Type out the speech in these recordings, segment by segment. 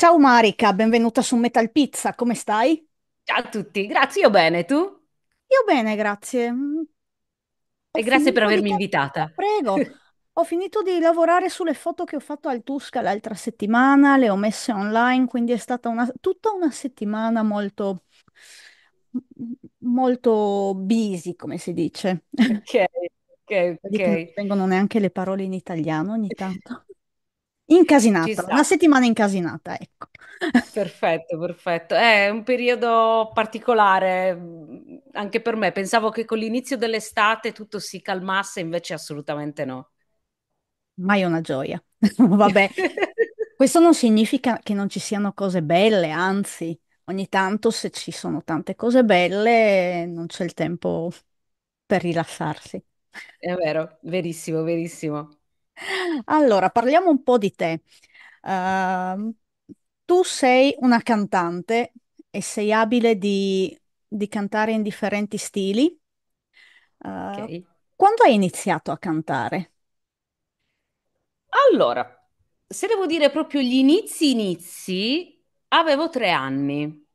Ciao Marika, benvenuta su Metal Pizza, come stai? Ciao a tutti, grazie, io bene, tu? Io bene, grazie. Mm. Ho E grazie per finito di... avermi invitata. Prego, ho finito di lavorare sulle foto che ho fatto al Tusca l'altra settimana, le ho messe online, quindi è stata una- tutta una settimana molto, molto busy, come si dice. Ok, ok, Vedi non mi ok. vengono neanche le parole in italiano ogni tanto. Incasinata, una settimana incasinata, ecco. Perfetto, perfetto. È un periodo particolare mm, anche per me. Pensavo che con l'inizio dell'estate tutto si calmasse, invece assolutamente no. Mai una gioia. Vabbè, questo non significa che non ci siano cose belle, anzi, ogni tanto se ci sono tante cose belle non c'è il tempo per rilassarsi. È vero, verissimo, verissimo. Allora, parliamo un po' di te. Ehm, tu sei una cantante e sei abile di, di cantare in differenti stili. Ehm, Ok. quando hai iniziato a cantare? Allora, se devo dire proprio gli inizi, inizi, avevo tre anni.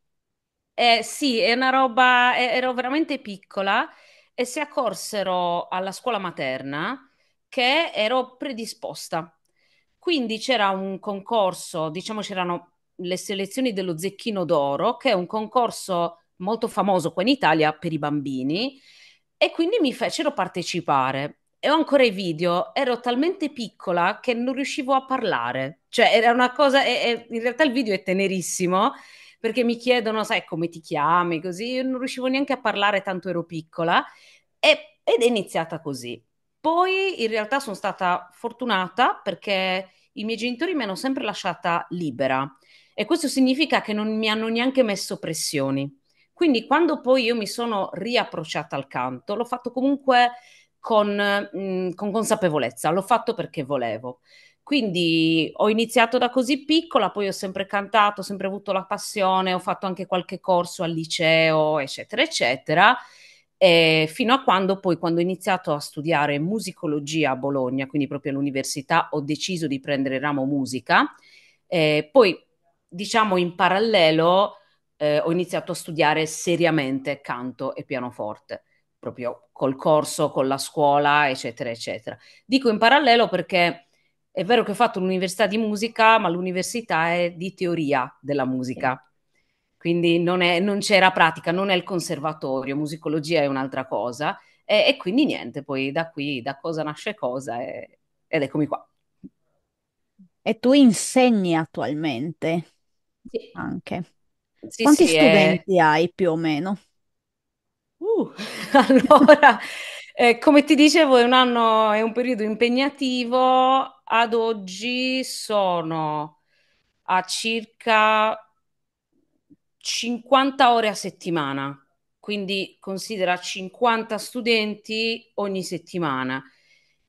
Eh, sì, è una roba, ero veramente piccola e si accorsero alla scuola materna che ero predisposta. Quindi c'era un concorso, diciamo c'erano le selezioni dello Zecchino d'Oro, che è un concorso molto famoso qua in Italia per i bambini, e quindi mi fecero partecipare. E ho ancora i video, ero talmente piccola che non riuscivo a parlare. Cioè, era una cosa, e, e in realtà il video è tenerissimo, perché mi chiedono, sai, come ti chiami, così, io non riuscivo neanche a parlare, tanto ero piccola. E, ed è iniziata così. Poi in realtà sono stata fortunata perché i miei genitori mi hanno sempre lasciata libera e questo significa che non mi hanno neanche messo pressioni. Quindi quando poi io mi sono riapprocciata al canto, l'ho fatto comunque con, mh, mm, con consapevolezza, l'ho fatto perché volevo. Quindi ho iniziato da così piccola, poi ho sempre cantato, ho sempre avuto la passione, ho fatto anche qualche corso al liceo, eccetera, eccetera eh, fino a quando poi quando ho iniziato a studiare musicologia a Bologna, quindi proprio all'università, ho deciso di prendere ramo musica. Eh, poi, diciamo, in parallelo eh, ho iniziato a studiare seriamente canto e pianoforte, proprio col corso, con la scuola, eccetera, eccetera. Dico in parallelo perché è vero che ho fatto l'università di musica, ma l'università è di teoria della musica quindi non, è, non c'era pratica, non è il conservatorio, musicologia è un'altra cosa. E, e quindi niente, poi da qui, da cosa nasce cosa, e, ed eccomi qua. E tu insegni attualmente? Sì. Anche. Sì, Quanti sì, studenti è... hai più o meno? Uh, allora, eh, come ti dicevo, è un anno, è un periodo impegnativo. Ad oggi sono a circa 50 ore a settimana, quindi considera 50 studenti ogni settimana.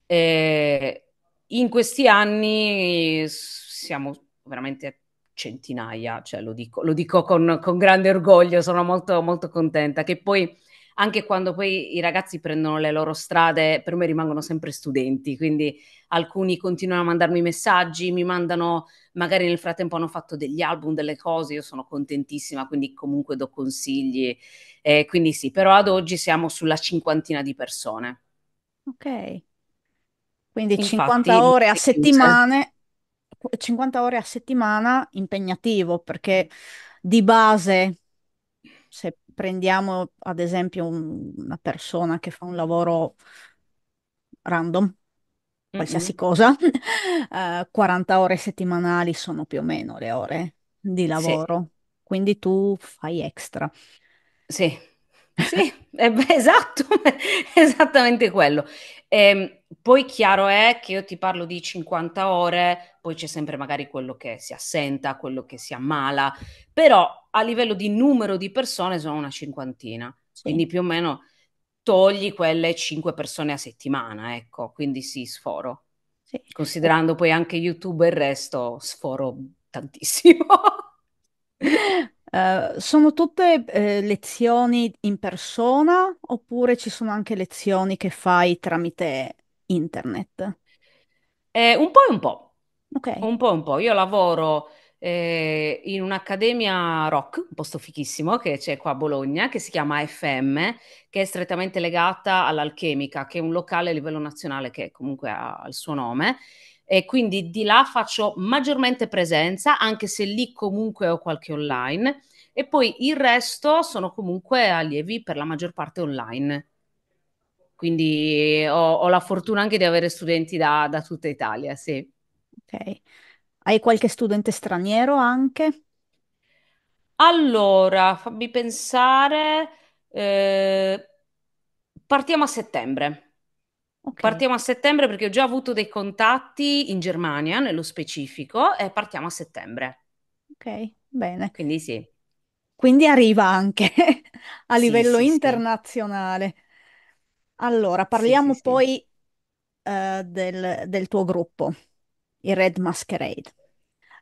Eh, in questi anni siamo veramente centinaia, cioè lo dico, lo dico con, con, grande orgoglio, sono molto, molto contenta che poi anche quando poi i ragazzi prendono le loro strade, per me rimangono sempre studenti, quindi alcuni continuano a mandarmi messaggi, mi mandano, magari nel frattempo hanno fatto degli album, delle cose, io sono contentissima, quindi comunque do consigli. Eh, quindi sì, però ad oggi siamo sulla cinquantina di persone. Ok. Quindi Infatti, 50 ore a settimane, 50 ore a settimana impegnativo perché di base, se prendiamo ad esempio un- una persona che fa un lavoro random, qualsiasi Mm-mm. cosa, eh, 40 ore settimanali sono più o meno le ore di Sì, lavoro, quindi tu fai extra. sì, sì, eh esatto, esattamente quello. Ehm, poi chiaro è che io ti parlo di 50 ore, poi c'è sempre magari quello che si assenta, quello che si ammala, però a livello di numero di persone sono una cinquantina, sì. quindi più o meno togli quelle 5 persone a settimana, ecco, quindi sì, sforo. Sì. Considerando poi anche YouTube e il resto, sforo tantissimo. Uh, sono tutte eh, lezioni in persona oppure ci sono anche lezioni che fai tramite internet? Eh, un po' e un po'. Okay. Un po' e un po'. Io lavoro eh, in un'accademia rock, un posto fichissimo che c'è qua a Bologna, che si chiama FM, che è strettamente legata all'Alchemica, che è un locale a livello nazionale che comunque ha il suo nome. E quindi di là faccio maggiormente presenza, anche se lì comunque ho qualche online. E poi il resto sono comunque allievi per la maggior parte online. Quindi eh, ho, ho, la fortuna anche di avere studenti da, da tutta Italia, sì. Ok. Hai qualche studente straniero anche? Allora, fammi pensare, eh, partiamo a settembre. Ok. Partiamo a settembre perché ho già avuto dei contatti in Germania, nello specifico, e partiamo a settembre. Ok, bene. Quindi sì, Quindi arriva anche a sì, livello sì, sì. internazionale. Allora, Sì, parliamo sì. poi eh, del, del tuo gruppo, i Red Masquerade.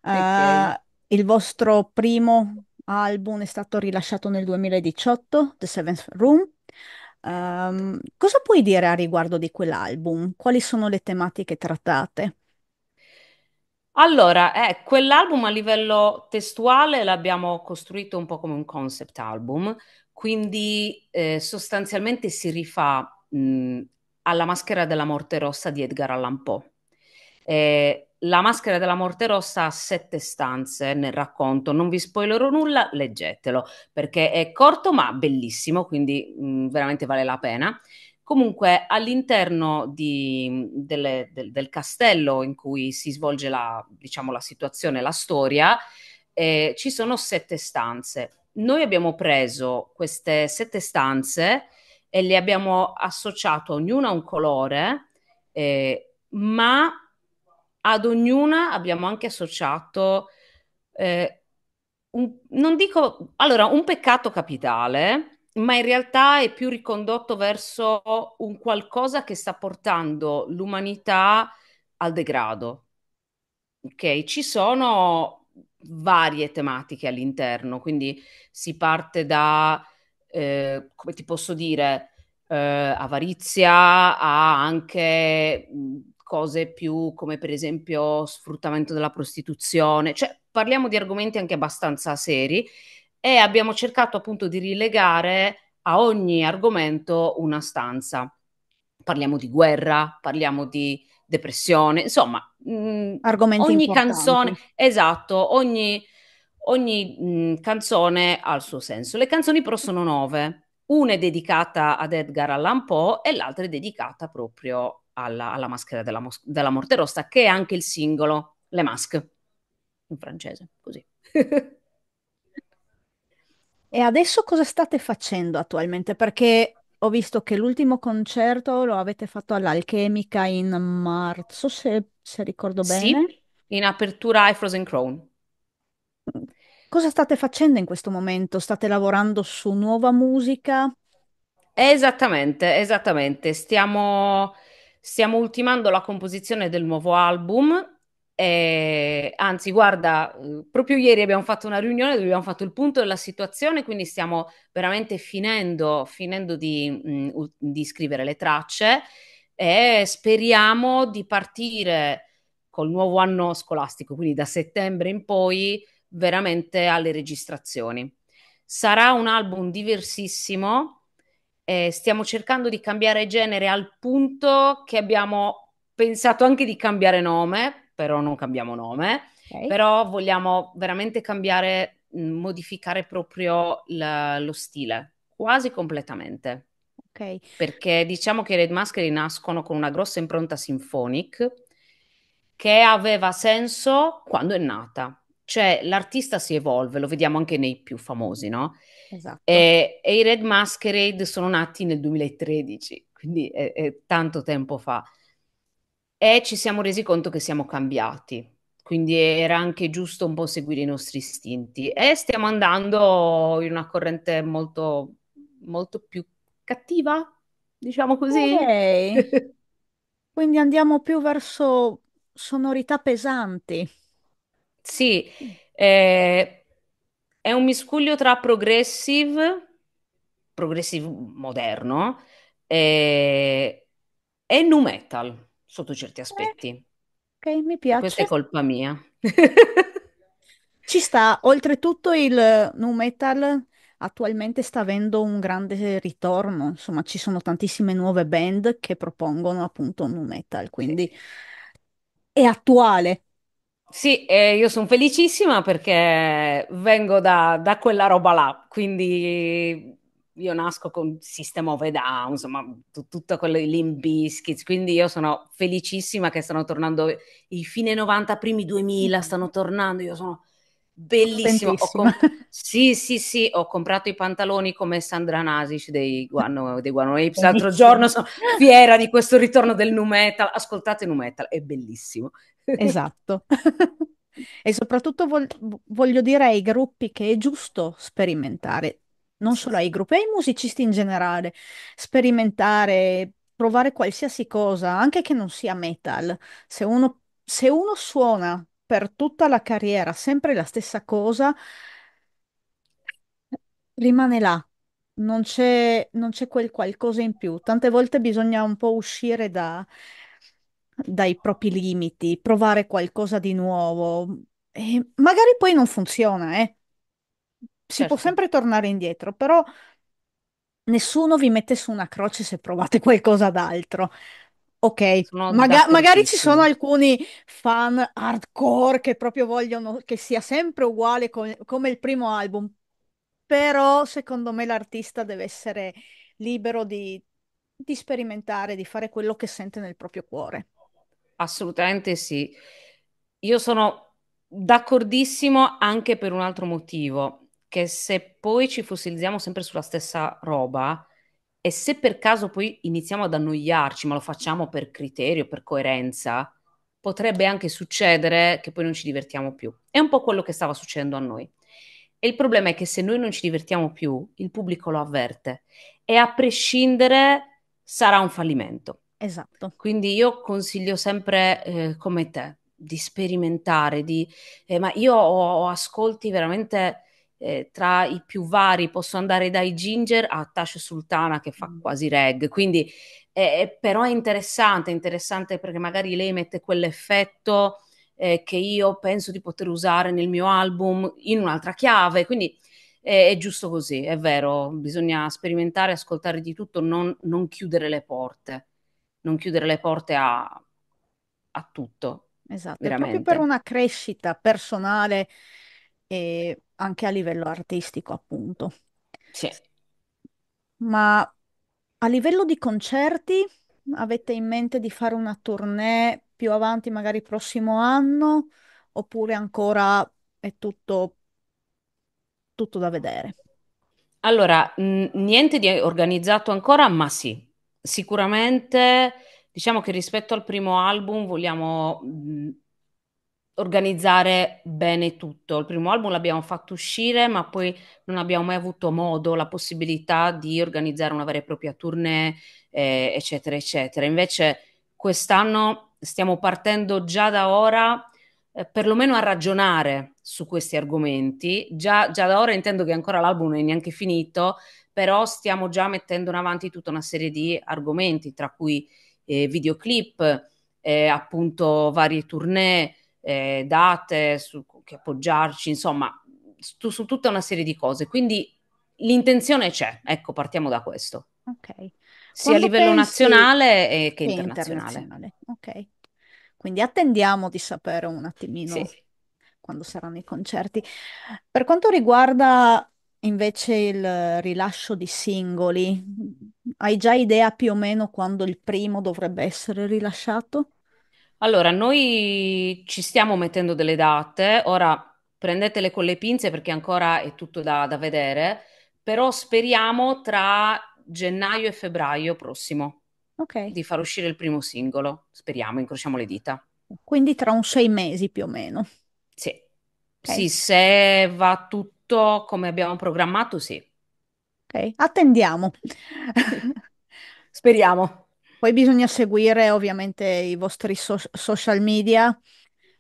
Ok. Eh, il vostro primo album è stato rilasciato nel 2018, The Seventh Room. Ehm, cosa puoi dire a riguardo di quell'album? Quali sono le tematiche trattate? Allora, eh, quell'album a livello testuale l'abbiamo costruito un po' come un concept album, quindi eh, sostanzialmente si rifà mh, alla maschera della morte rossa di Edgar Allan Poe. Eh, la maschera della morte rossa ha sette stanze nel racconto, non vi spoilerò nulla, leggetelo perché è corto ma bellissimo, quindi mh, veramente vale la pena. Comunque all'interno di, delle, del, del, castello in cui si svolge la, diciamo, la situazione, la storia, eh, ci sono sette stanze. Noi abbiamo preso queste sette stanze e le abbiamo associato ognuna a un colore, eh, ma ad ognuna abbiamo anche associato, eh, un, non dico, allora, un peccato capitale, ma in realtà è più ricondotto verso un qualcosa che sta portando l'umanità al degrado. Ok, ci sono varie tematiche all'interno, quindi si parte da eh, come ti posso dire, eh, avarizia, ha anche cose più come per esempio sfruttamento della prostituzione, cioè parliamo di argomenti anche abbastanza seri e abbiamo cercato appunto di rilegare a ogni argomento una stanza. Parliamo di guerra, parliamo di depressione, insomma, mh, ogni importanti. canzone, esatto, ogni ogni mh, canzone ha il suo senso. Le canzoni però sono nove, una è dedicata ad Edgar Allan Poe e l'altra è dedicata proprio alla, alla maschera della, mos- della, morte rossa, che è anche il singolo, Le Masque, in francese, così. e adesso cosa state facendo attualmente? Perché ho visto che l'ultimo concerto lo avete fatto all'Alchemica in marzo, se, se ricordo bene. Sì, in apertura ai Frozen Crown. Mm, Cosa state facendo in questo momento? State lavorando su nuova musica? Esattamente, esattamente. Stiamo, stiamo ultimando la composizione del nuovo album. E, anzi, guarda, proprio ieri abbiamo fatto una riunione dove abbiamo fatto il punto della situazione, quindi stiamo veramente finendo, finendo di, mm, di scrivere le tracce e speriamo di partire col nuovo anno scolastico, quindi da settembre in poi veramente alle registrazioni. Sarà un album diversissimo, eh, stiamo cercando di cambiare genere al punto che abbiamo pensato anche di cambiare nome, però non cambiamo nome, okay. però vogliamo veramente cambiare, modificare proprio la, lo stile, quasi completamente. Okay. Perché diciamo che i Red Mascheri nascono con una grossa impronta sinfonic che aveva senso quando è nata cioè l'artista si evolve, lo vediamo anche nei più famosi, no? Esatto. E, eh, e i Red Masquerade sono nati nel 2013, quindi è, è tanto tempo fa. E ci siamo resi conto che siamo cambiati, quindi era anche giusto un po' seguire i nostri istinti. E stiamo andando in una corrente molto, molto più cattiva, diciamo così. Okay. quindi andiamo più verso sonorità pesanti. Sì, mm. eh, è un miscuglio tra progressive, progressive moderno, eh, e nu metal, sotto certi eh, aspetti. ok, mi piace. Questa è colpa mia. Ci sta, oltretutto il nu metal attualmente sta avendo un grande ritorno, insomma ci sono tantissime nuove band che propongono appunto nu metal, quindi è attuale. Sì, eh, io sono felicissima perché vengo da, da, quella roba là, quindi io nasco con System of a Down, insomma, tutto quello di Limp Biscuits, quindi io sono felicissima che stanno tornando i fine 90, primi 2000, mm. stanno tornando, io sono bellissimo. Comp- sì, sì, sì, ho comprato i pantaloni come Sandra Nasic dei Guano, dei Guano Apes. L'altro giorno sono fiera di questo ritorno del nu metal. Ascoltate nu metal, è bellissimo. Esatto. e soprattutto vol- voglio dire ai gruppi che è giusto sperimentare, non solo ai gruppi, ai musicisti in generale, sperimentare, provare qualsiasi cosa, anche che non sia metal. Se uno, se uno suona per tutta la carriera sempre la stessa cosa, rimane là. Non c'è, non c'è quel qualcosa in più. Tante volte bisogna un po' uscire da- dai propri limiti, provare qualcosa di nuovo. E magari poi non funziona, eh. Si può Certo. sempre tornare indietro, però nessuno vi mette su una croce se provate qualcosa d'altro. Ok, Maga- magari ci sono alcuni fan hardcore che proprio vogliono che sia sempre uguale co- come il primo album, però secondo me l'artista deve essere libero di, di sperimentare, di fare quello che sente nel proprio cuore. Assolutamente sì. Io sono d'accordissimo anche per un altro motivo, che se poi ci fossilizziamo sempre sulla stessa roba, e se per caso poi iniziamo ad annoiarci, ma lo facciamo per criterio, per coerenza, potrebbe anche succedere che poi non ci divertiamo più. È un po' quello che stava succedendo a noi. E il problema è che se noi non ci divertiamo più, il pubblico lo avverte e a prescindere sarà un fallimento. Esatto. Quindi io consiglio sempre eh, come te di sperimentare, di, eh, ma io ho, ho ascolti veramente eh, tra i più vari posso andare dai Ginger a Tash Sultana che fa mm. quasi reg, quindi eh, però è interessante, interessante perché magari lei mette quell'effetto eh, che io penso di poter usare nel mio album in un'altra chiave, quindi è giusto così, è vero, bisogna sperimentare, ascoltare di tutto, non, non chiudere le porte, non chiudere le porte a, a tutto. Esatto, veramente. proprio per una crescita personale e anche a livello artistico, appunto. Sì. Ma a livello di concerti, avete in mente di fare una tournée più avanti, magari prossimo anno, oppure ancora è tutto, tutto da vedere? Allora, niente di organizzato ancora, ma sì, sicuramente diciamo che rispetto al primo album vogliamo mh, mhmm, organizzare bene tutto. Il primo album l'abbiamo fatto uscire, ma poi non abbiamo mai avuto modo, la possibilità di organizzare una vera e propria tournée, eh, eccetera, eccetera. Invece quest'anno stiamo partendo già da ora, eh, perlomeno a ragionare su questi argomenti. Già, già da ora intendo che ancora l'album non è neanche finito, però stiamo già mettendo in avanti tutta una serie di argomenti, tra cui eh, videoclip, eh, appunto varie tournée, eh, date su che appoggiarci, insomma, su, su tutta una serie di cose. Quindi l'intenzione c'è, ecco, partiamo da questo. Ok. Sia a livello pensi... nazionale che, che internazionale. internazionale. Ok. Quindi attendiamo di sapere un attimino sì. quando saranno i concerti. Per quanto riguarda invece il rilascio di singoli, hai già idea più o meno quando il primo dovrebbe essere rilasciato? Allora, noi ci stiamo mettendo delle date, ora prendetele con le pinze perché ancora è tutto da, da vedere, però speriamo tra gennaio e febbraio prossimo di far uscire il primo singolo, speriamo, incrociamo le dita. Quindi tra un sei mesi più o meno. Sì, okay. sì se va tutto come abbiamo programmato, sì. Ok, attendiamo. Speriamo. Poi bisogna seguire ovviamente i vostri so- social media.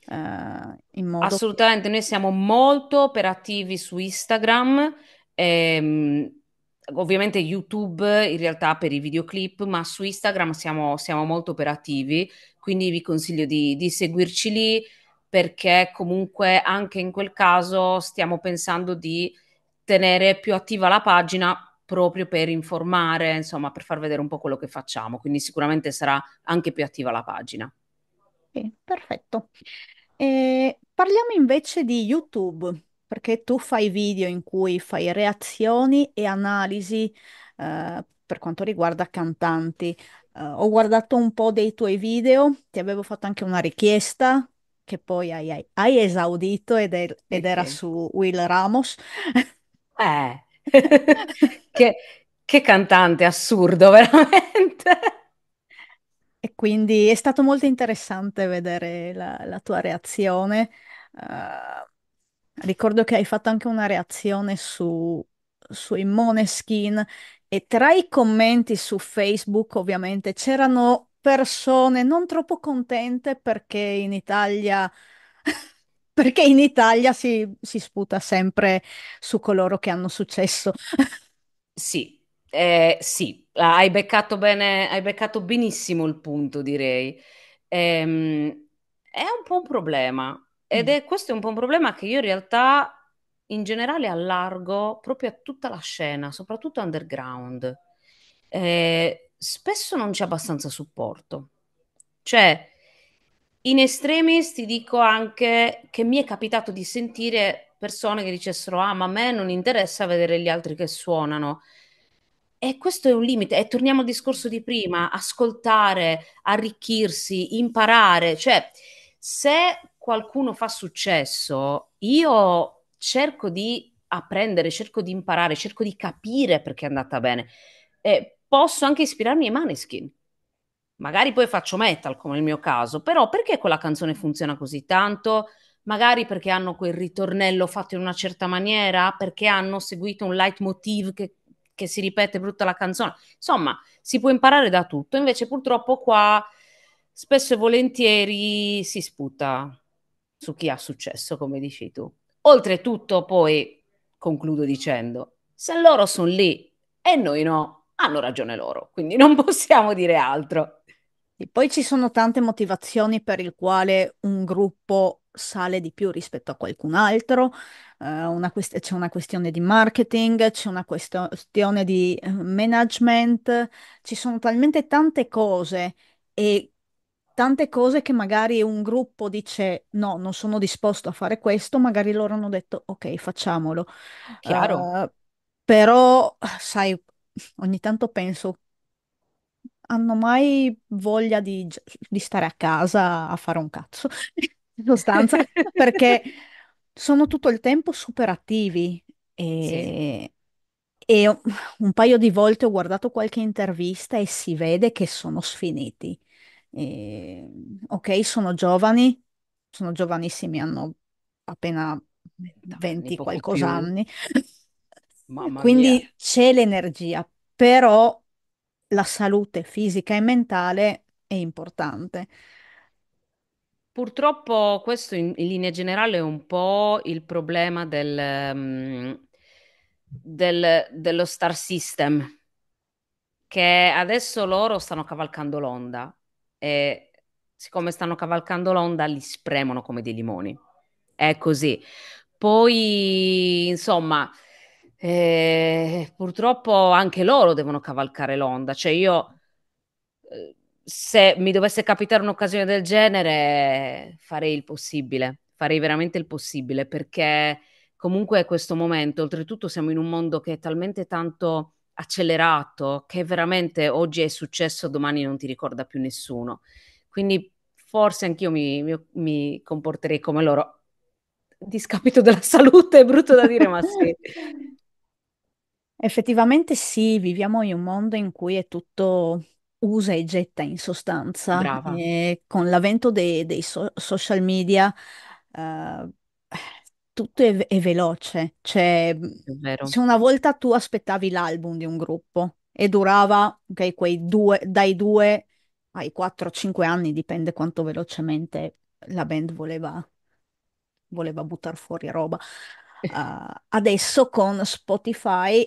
Eh, in modo Assolutamente, che... noi siamo molto operativi su Instagram. Ehm, ovviamente YouTube in realtà per i videoclip, ma su Instagram siamo, siamo molto operativi, quindi vi consiglio di, di, seguirci lì perché comunque anche in quel caso stiamo pensando di tenere più attiva la pagina proprio per informare, insomma, per far vedere un po' quello che facciamo. Quindi sicuramente sarà anche più attiva la pagina. Sì, perfetto. Eh, parliamo invece di YouTube, perché tu fai video in cui fai reazioni e analisi eh, per quanto riguarda cantanti. Eh, ho guardato un po' dei tuoi video, ti avevo fatto anche una richiesta che poi hai, hai, hai esaudito ed, è, er-, ed era su Will Ramos. Eh, che, che cantante assurdo, veramente. E quindi è stato molto interessante vedere la, la tua reazione. Uh, ricordo che hai fatto anche una reazione su, sui Moneskin e tra i commenti su Facebook ovviamente c'erano persone non troppo contente perché in Italia perché in Italia si, si sputa sempre su coloro che hanno successo. Sì, eh, sì, ah, hai beccato bene, hai beccato benissimo il punto, direi. Ehm, è un po' un problema ed mm. è questo è un po' un problema che io in realtà in generale allargo proprio a tutta la scena, soprattutto underground. Eh, spesso non c'è abbastanza supporto. Cioè, in estremis ti dico anche che mi è capitato di sentire persone che dicessero: Ah, ma a me non interessa vedere gli altri che suonano. E questo è un limite. E torniamo al discorso di prima: ascoltare, arricchirsi, imparare. Cioè, se qualcuno fa successo, io cerco di apprendere, cerco di imparare, cerco di capire perché è andata bene. E posso anche ispirarmi ai maneskin Magari poi faccio metal, come nel mio caso, però perché quella canzone funziona così tanto? Magari perché hanno quel ritornello fatto in una certa maniera, perché hanno seguito un leitmotiv che, che si ripete per tutta la canzone. Insomma, si può imparare da tutto. Invece, purtroppo, qua spesso e volentieri si sputa su chi ha successo, come dici tu. Oltretutto, poi concludo dicendo: se loro sono lì e noi no, hanno ragione loro, quindi non possiamo dire altro. E poi ci sono tante motivazioni per il quale un gruppo sale di più rispetto a qualcun altro, uh, una quest- c'è una questione di marketing, c'è una questione di eh, management, ci sono talmente tante cose e tante cose che magari un gruppo dice no, non sono disposto a fare questo, magari loro hanno detto ok, facciamolo. Chiaro. Uh, però, sai, ogni tanto penso hanno mai voglia di, di stare a casa a fare un cazzo, in sostanza, perché sono tutto il tempo super attivi e, e un paio di volte ho guardato qualche intervista e si vede che sono sfiniti. E, ok, sono giovani, sono giovanissimi, hanno appena vent'anni, 20 poco qualcosa più. anni, Mamma mia. quindi c'è l'energia, però la salute fisica e mentale è importante. Purtroppo questo in, in linea generale è un po' il problema del, um, del, dello star system, che adesso loro stanno cavalcando l'onda e siccome stanno cavalcando l'onda li spremono come dei limoni. È così. Poi, insomma, eh, purtroppo anche loro devono cavalcare l'onda. Cioè io, eh, se mi dovesse capitare un'occasione del genere, farei il possibile, farei veramente il possibile, perché comunque è questo momento, oltretutto siamo in un mondo che è talmente tanto accelerato che veramente oggi è successo, domani non ti ricorda più nessuno. Quindi forse anch'io mi, mi, mi comporterei come loro. Discapito della salute, è brutto da dire, ma sì. Effettivamente sì, viviamo in un mondo in cui è tutto usa e getta in sostanza. Brava. E con l'avvento de- dei so- social media, eh, tutto è, è veloce. Cioè, È vero. una volta tu aspettavi l'album di un gruppo e durava, ok, quei due, dai due ai 4-5 anni, dipende quanto velocemente la band voleva, voleva buttare fuori roba. Ah, adesso con Spotify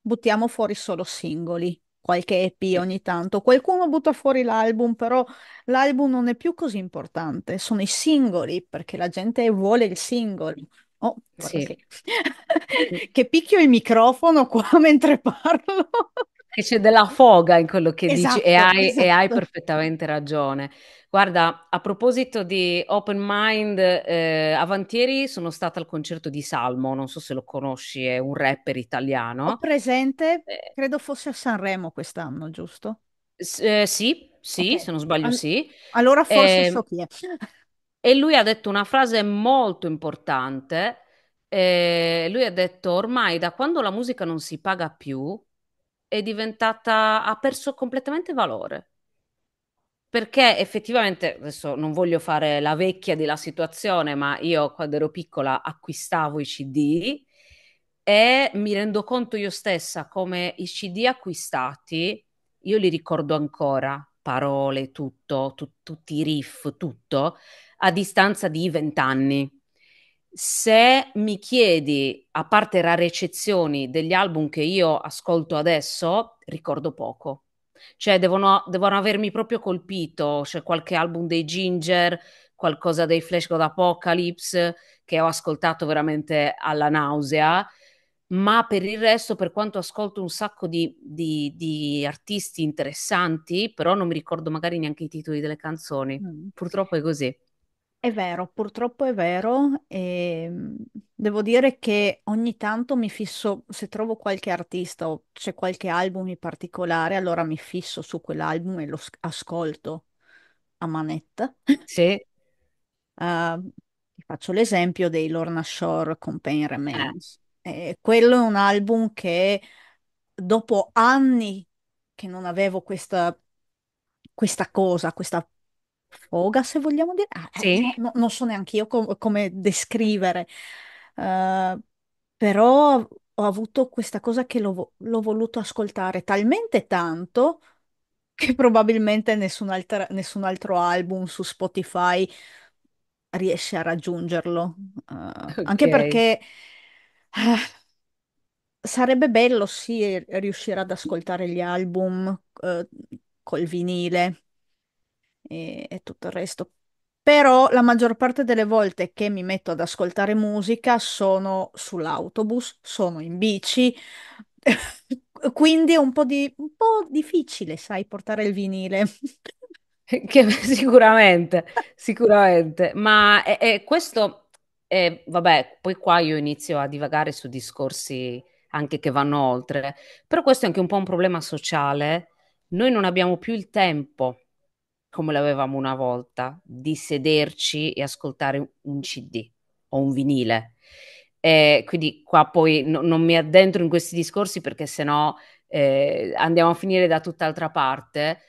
buttiamo fuori solo singoli, qualche EP ogni tanto. Qualcuno butta fuori l'album, però l'album non è più così importante, sono i singoli perché la gente vuole il singolo. Oh, sì. che... che picchio il microfono qua mentre parlo. Che c'è della foga in quello che esatto, dici e hai, esatto. e hai esatto, esatto. perfettamente ragione. Guarda, a proposito di Open Mind, eh, avantieri sono stata al concerto di Salmo, non so se lo conosci, è un rapper italiano. Ho presente, eh, credo fosse a Sanremo quest'anno, giusto? eh, sì, sì, okay. se non sbaglio All- sì. Allora forse ehm, so chi è. E lui ha detto una frase molto importante. Eh, lui ha detto, ormai da quando la musica non si paga più, è diventata, ha perso completamente valore perché effettivamente adesso non voglio fare la vecchia della situazione, ma io quando ero piccola acquistavo i CD e mi rendo conto io stessa come i CD acquistati, io li ricordo ancora, parole, tutto, tu, tutti i riff, tutto, a distanza di vent'anni. Se mi chiedi, a parte rare eccezioni, degli album che io ascolto adesso, ricordo poco cioè devono, devono avermi proprio colpito, c'è qualche album dei Ginger, qualcosa dei Flash God Apocalypse che ho ascoltato veramente alla nausea ma per il resto, per quanto ascolto un sacco di, di, di, artisti interessanti, però non mi ricordo magari neanche i titoli delle canzoni. Mm. Purtroppo è così. È vero, purtroppo è vero. E ehm, devo dire che ogni tanto mi fisso, se trovo qualche artista o c'è qualche album in particolare, allora mi fisso su quell'album e lo ascolto a manetta. Sì, Ah, ti faccio l'esempio dei Lorna Shore con Pain eh, Remains. Eh, quello è un album che dopo anni che non avevo questa, questa cosa, questa foga, se vogliamo dire. Ah, eh, Sì, no- non so neanche io com- come descrivere, Eh, però ho avuto questa cosa che l'ho vo- voluto ascoltare talmente tanto che probabilmente nessun'altra- nessun altro album su Spotify riesce a raggiungerlo. Eh, anche ok. perché eh, sarebbe bello, sì, riuscire ad ascoltare gli album eh, col vinile e, e tutto il resto. Però la maggior parte delle volte che mi metto ad ascoltare musica sono sull'autobus, sono in bici, quindi è un po, di, un po' difficile, sai, portare il vinile. Che, sicuramente, sicuramente, ma è, è questo, è, vabbè, poi qua io inizio a divagare su discorsi anche che vanno oltre, però questo è anche un po' un problema sociale. Noi non abbiamo più il tempo come l'avevamo una volta, di sederci e ascoltare un CD o un vinile. Eh, quindi qua poi no, non mi addentro in questi discorsi perché sennò eh, andiamo a finire da tutt'altra parte,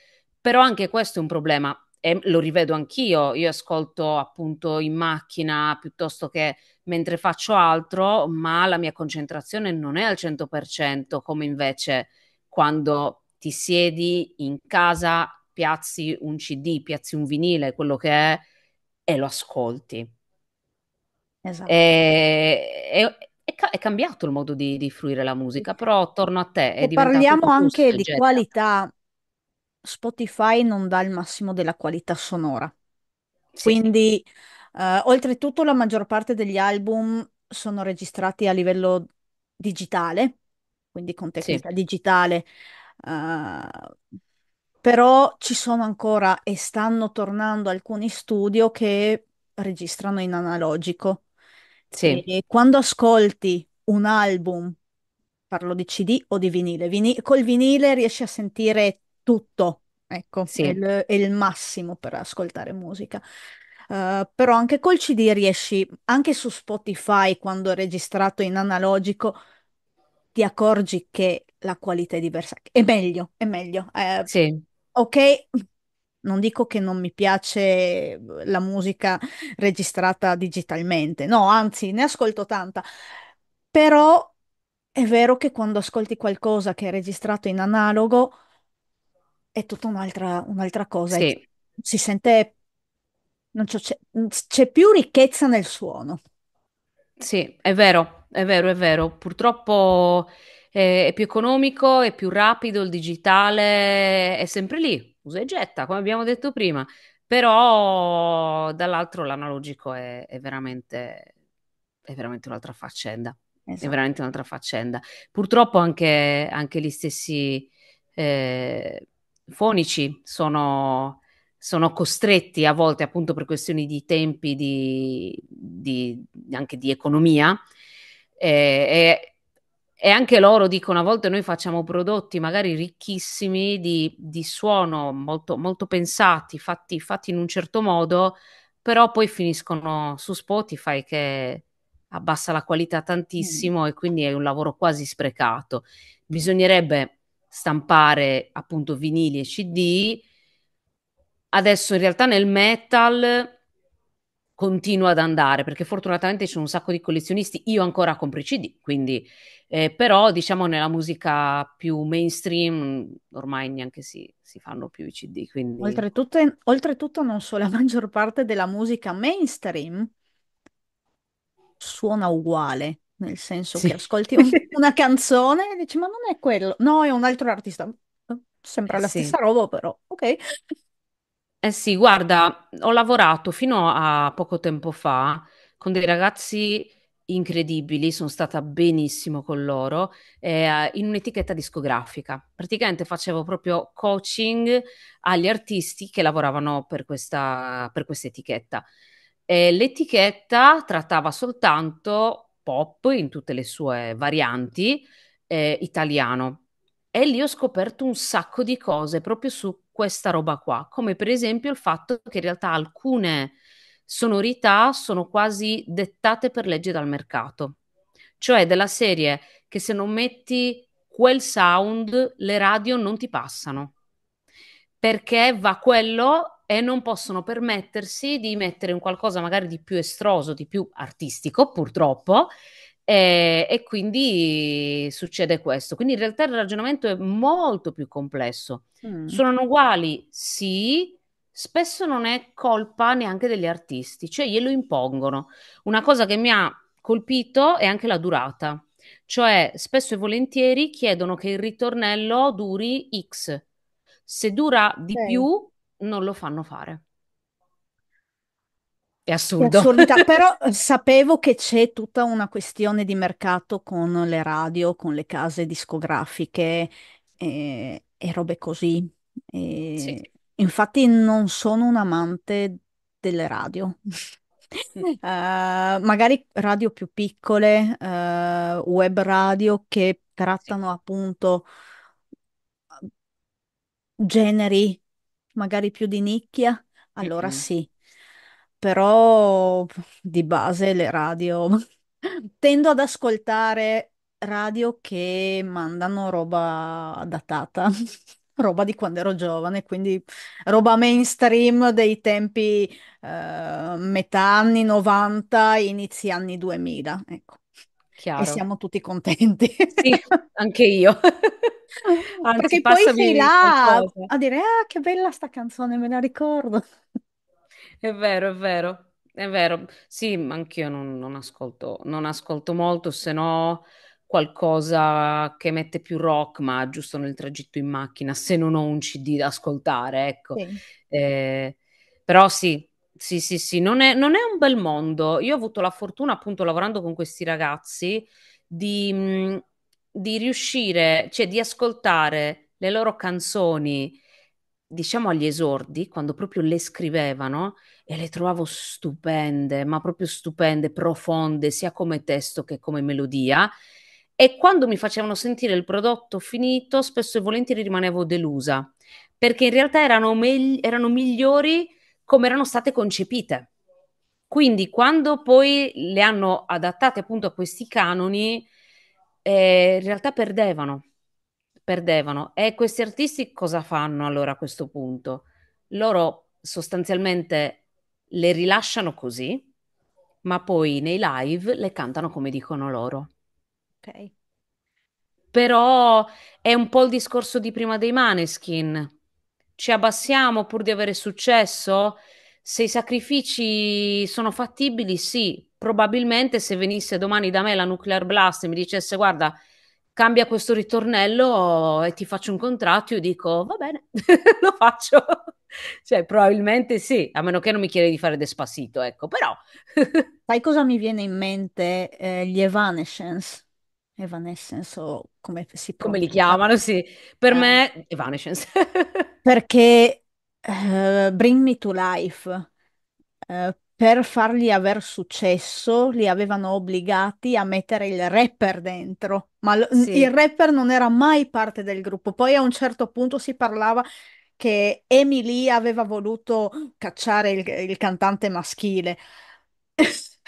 però anche questo è un problema e lo rivedo anch'io, io ascolto appunto in macchina piuttosto che mentre faccio altro, ma la mia concentrazione non è al 100% come invece quando ti siedi in casa piazzi un CD, piazzi un vinile, quello che è, e lo ascolti. Esatto. E, e, è, cambiato il modo di, di, fruire la musica, però torno a te. È e parliamo anche di getta. qualità. Spotify non dà il massimo della qualità sonora. Sì. Quindi, eh, oltretutto, la maggior parte degli album sono registrati a livello digitale, quindi con tecnica sì. digitale. Uh, però ci sono ancora e stanno tornando alcuni studio che registrano in analogico. Sì. E quando ascolti un album, parlo di CD o di vinile, Vini- col vinile riesci a sentire tutto, ecco, sì. è, il, è il massimo per ascoltare musica. Uh, però anche col CD riesci, anche su Spotify quando è registrato in analogico, ti accorgi che la qualità è diversa. È meglio, è meglio. Eh, sì ok, non dico che non mi piace la musica registrata digitalmente, no, anzi, ne ascolto tanta, però è vero che quando ascolti qualcosa che è registrato in analogo è tutta un'altra, un'altra cosa, Sì, si sente, non c'è c'è più ricchezza nel suono. sì, è vero, è vero, è vero. Purtroppo è più economico, è più rapido, il digitale è sempre lì, usa e getta, come abbiamo detto prima, però dall'altro l'analogico è, è veramente, è veramente un'altra faccenda. Esatto. È veramente un'altra faccenda. Purtroppo anche, anche gli stessi eh, fonici sono, sono costretti a volte appunto per questioni di tempi, di, di, anche di economia, eh, e e anche loro dicono a volte noi facciamo prodotti magari ricchissimi di, di suono, molto, molto pensati, fatti, fatti, in un certo modo, però poi finiscono su Spotify che abbassa la qualità mm. tantissimo mm. e quindi è un lavoro quasi sprecato. Bisognerebbe stampare appunto vinili e CD. Adesso in realtà nel metal continua ad andare, perché fortunatamente ci sono un sacco di collezionisti, io ancora compro i CD, quindi eh, però diciamo nella musica più mainstream ormai neanche si, si fanno più i CD. Quindi... Oltretutto, oltretutto non so, la maggior parte della musica mainstream suona uguale, nel senso sì. che ascolti un, una canzone e dici ma non è quello, no è un altro artista, sembra la sì. stessa roba però, ok. Eh sì, guarda, ho lavorato fino a poco tempo fa con dei ragazzi incredibili, sono stata benissimo con loro, eh, in un'etichetta discografica. Praticamente facevo proprio coaching agli artisti che lavoravano per questa, per questa etichetta. Eh, l'etichetta trattava soltanto pop in tutte le sue varianti eh, italiano. E lì ho scoperto un sacco di cose proprio su questa roba qua, come per esempio il fatto che in realtà alcune sonorità sono quasi dettate per legge dal mercato, cioè della serie che se non metti quel sound le radio non ti passano perché va quello e non possono permettersi di mettere un qualcosa magari di più estroso, di più artistico, purtroppo, e, eh, e quindi succede questo. Quindi in realtà il ragionamento è molto più complesso. Mm. Sono uguali? Sì, spesso non è colpa neanche degli artisti, cioè glielo impongono. Una cosa che mi ha colpito è anche la durata, cioè spesso e volentieri chiedono che il ritornello duri X, se dura di okay. più non lo fanno fare è assurdo. Assurdità, però eh, sapevo che c'è tutta una questione di mercato con le radio, con le case discografiche e, e robe così. E sì. Infatti non sono un amante delle radio. uh, magari radio più piccole, uh, web radio che trattano appunto generi magari più di nicchia, allora mm-hmm. sì, però di base le radio. Tendo ad ascoltare radio che mandano roba datata, roba di quando ero giovane, quindi roba mainstream dei tempi eh, metà anni 90, inizi anni 2000, ecco. E Chiaro. siamo tutti contenti. Sì, anche io. Anzi, Perché poi sei passami là qualcosa. a dire, ah, che bella sta canzone, me la ricordo. È vero, è vero, è vero. Sì, ma anch'io non, non ascolto, non ascolto molto, se no qualcosa che mette più rock, ma giusto nel tragitto in macchina, se non ho un CD da ascoltare, ecco. Eh, però sì, sì, sì, sì, non è, non è, un bel mondo. Io ho avuto la fortuna, appunto, lavorando con questi ragazzi, di, di riuscire, cioè di ascoltare le loro canzoni diciamo agli esordi, quando proprio le scrivevano e le trovavo stupende, ma proprio stupende, profonde, sia come testo che come melodia. E quando mi facevano sentire il prodotto finito, spesso e volentieri rimanevo delusa, perché in realtà erano, me- erano migliori come erano state concepite. Quindi quando poi le hanno adattate appunto a questi canoni, eh, in realtà perdevano perdevano. E questi artisti cosa fanno allora a questo punto? Loro sostanzialmente le rilasciano così, ma poi nei live le cantano come dicono loro. Ok. Però è un po' il discorso di prima dei Maneskin. Ci abbassiamo pur di avere successo? Se i sacrifici sono fattibili, sì. Probabilmente se venisse domani da me la Nuclear Blast e mi dicesse guarda, cambia questo ritornello e ti faccio un contratto, io dico va bene, lo faccio. Cioè, probabilmente sì, a meno che non mi chiedi di fare Despassito, ecco, però... Sai cosa mi viene in mente? Eh, gli Evanescence. Evanescence o come si può Come li chiamano, sì. Per eh. me Evanescence. perché uh, Bring Me to Life, uh, per fargli aver successo, li avevano obbligati a mettere il rapper dentro, ma l- Sì. il rapper non era mai parte del gruppo. Poi a un certo punto si parlava che Emily aveva voluto cacciare il, il cantante maschile.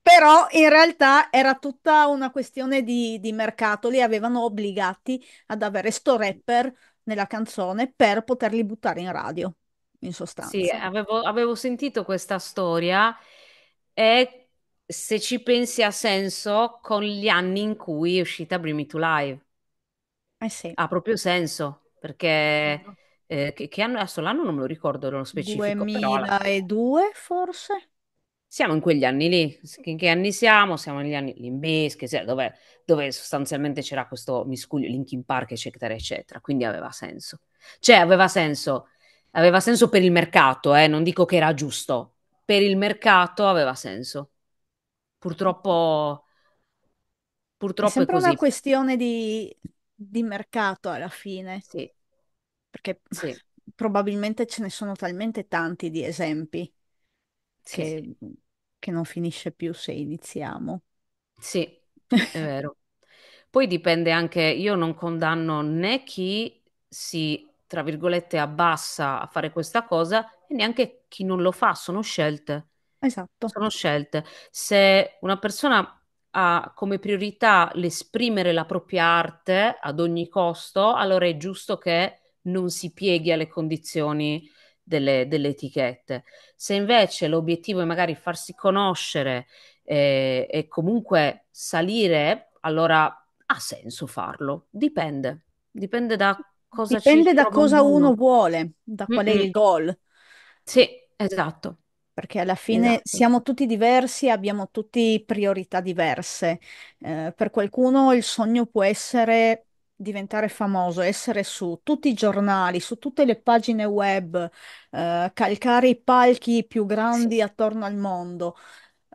Però in realtà era tutta una questione di, di mercato, li avevano obbligati ad avere sto rapper nella canzone per poterli buttare in radio in sostanza. Sì, avevo, avevo sentito questa storia e se ci pensi ha senso con gli anni in cui è uscita Bring Me to Live. Eh sì. Ha proprio senso, perché... Eh, che, che, anno, adesso l'anno non me lo ricordo nello specifico. 2002 però, la... forse? Siamo in quegli anni lì. In che anni siamo? Siamo negli anni Limbischi, dove, dove sostanzialmente c'era questo miscuglio, Linkin Park, eccetera, eccetera. Quindi aveva senso. Cioè, aveva senso aveva senso per il mercato, eh, non dico che era giusto, per il mercato aveva senso. Purtroppo, purtroppo è sempre è una questione di, di, mercato alla fine. Sì. Perché sì. probabilmente ce ne sono talmente tanti di esempi sì, che, sì. che non finisce più se iniziamo. Sì, è vero. Poi dipende anche, io non condanno né chi si tra virgolette, abbassa a fare questa cosa e neanche chi non lo fa, sono scelte. Esatto. Sono scelte. Se una persona ha come priorità l'esprimere la propria arte ad ogni costo, allora è giusto che non si pieghi alle condizioni delle, delle etichette. Se invece l'obiettivo è magari farsi conoscere eh, e comunque salire, allora ha senso farlo. Dipende, dipende da cosa Dipende da cosa uno, uno vuole, da qual è Mm-mm. il goal, Sì, esatto, perché alla fine esatto. siamo tutti diversi, abbiamo tutti priorità diverse. Eh, per qualcuno il sogno può essere diventare famoso, essere su tutti i giornali, su tutte le pagine web, eh, calcare i palchi più grandi attorno al mondo.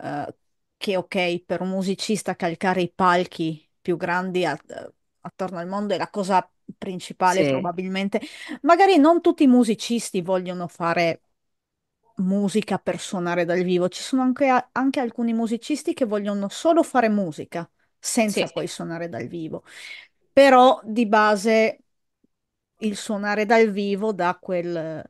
eh, che ok, per un musicista calcare i palchi più grandi a- eh, attorno al mondo è la cosa più principale Sì. probabilmente. Magari non tutti i musicisti vogliono fare musica per suonare dal vivo, ci sono anche, anche alcuni musicisti che vogliono solo fare musica Sì, senza poi suonare dal vivo. Però di base il suonare dal vivo dà quel,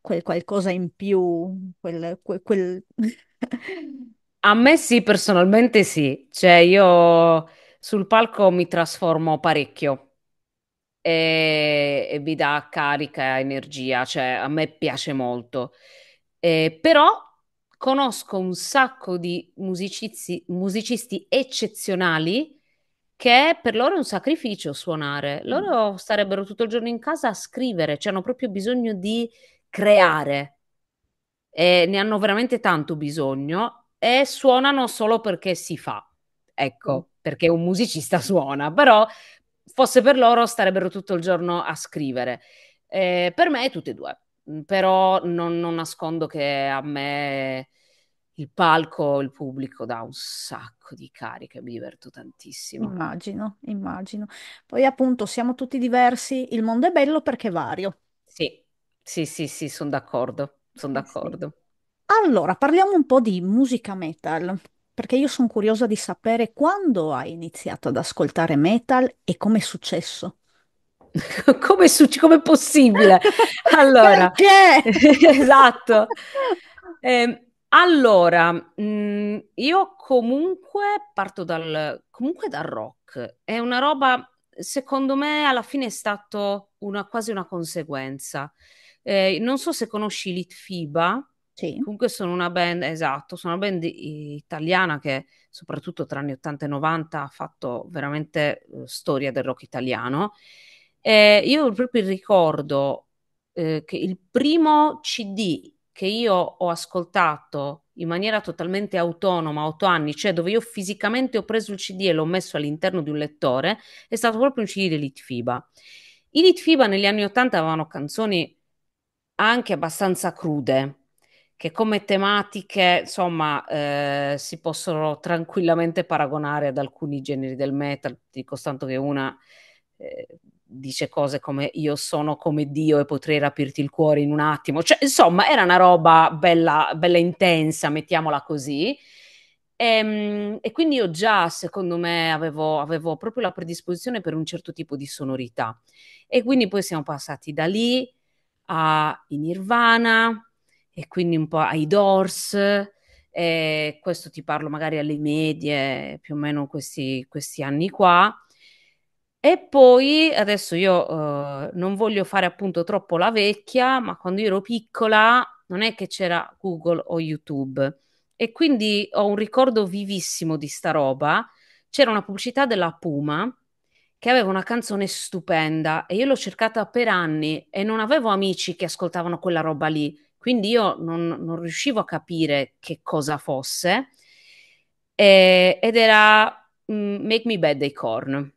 quel qualcosa in più, quel, quel, quel- a me sì, personalmente sì, cioè io sul palco mi trasformo parecchio e, e vi dà carica e energia, cioè a me piace molto. Eh, però conosco un sacco di musicisti, musicisti eccezionali che per loro è un sacrificio suonare. Mm. Loro starebbero tutto il giorno in casa a scrivere, cioè hanno proprio bisogno di creare. E ne hanno veramente tanto bisogno e suonano solo perché si fa. Ecco, mm. perché un musicista suona, però fosse per loro starebbero tutto il giorno a scrivere. Eh, per me tutte e due, mm, però non, non, nascondo che a me il palco, il pubblico dà un sacco di cariche, mi diverto tantissimo. Immagino, immagino. Poi appunto siamo tutti diversi, il mondo è bello perché è vario. Sì, sì, sì, sì, sono d'accordo, sono eh d'accordo. Sì. Allora, parliamo un po' di musica metal perché io sono curiosa di sapere quando hai iniziato ad ascoltare metal e com'è successo. come, su- come è possibile? Allora, esatto. Eh, allora, mh, mm, io comunque parto dal, comunque dal rock. È una roba, secondo me, alla fine è stato una, quasi una conseguenza. Eh, non so se conosci Litfiba, sì. Comunque sono una band, esatto, sono una band italiana che soprattutto tra gli 80 e 90 ha fatto veramente eh, storia del rock italiano. E io proprio ricordo eh, che il primo CD che io ho ascoltato in maniera totalmente autonoma, a otto anni, cioè dove io fisicamente ho preso il CD e l'ho messo all'interno di un lettore, è stato proprio un CD di Litfiba. I Litfiba negli anni 80 avevano canzoni anche abbastanza crude, che come tematiche, insomma, eh, si possono tranquillamente paragonare ad alcuni generi del metal. Dico tanto che una eh, dice cose come io sono come Dio e potrei rapirti il cuore in un attimo. Cioè, insomma, era una roba bella, bella intensa, mettiamola così. E, ehm, e, quindi io già, secondo me, avevo, avevo, proprio la predisposizione per un certo tipo di sonorità. E quindi poi siamo passati da lì a Nirvana, e quindi un po' ai Doors, e questo ti parlo magari alle medie, più o meno questi, questi anni qua. E poi adesso io uh, non voglio fare appunto troppo la vecchia, ma quando io ero piccola non è che c'era Google o YouTube. E quindi ho un ricordo vivissimo di sta roba. C'era una pubblicità della Puma che aveva una canzone stupenda e io l'ho cercata per anni e non avevo amici che ascoltavano quella roba lì quindi io non, non riuscivo a capire che cosa fosse eh, ed era mh, mm, Make Me Bad dei Korn.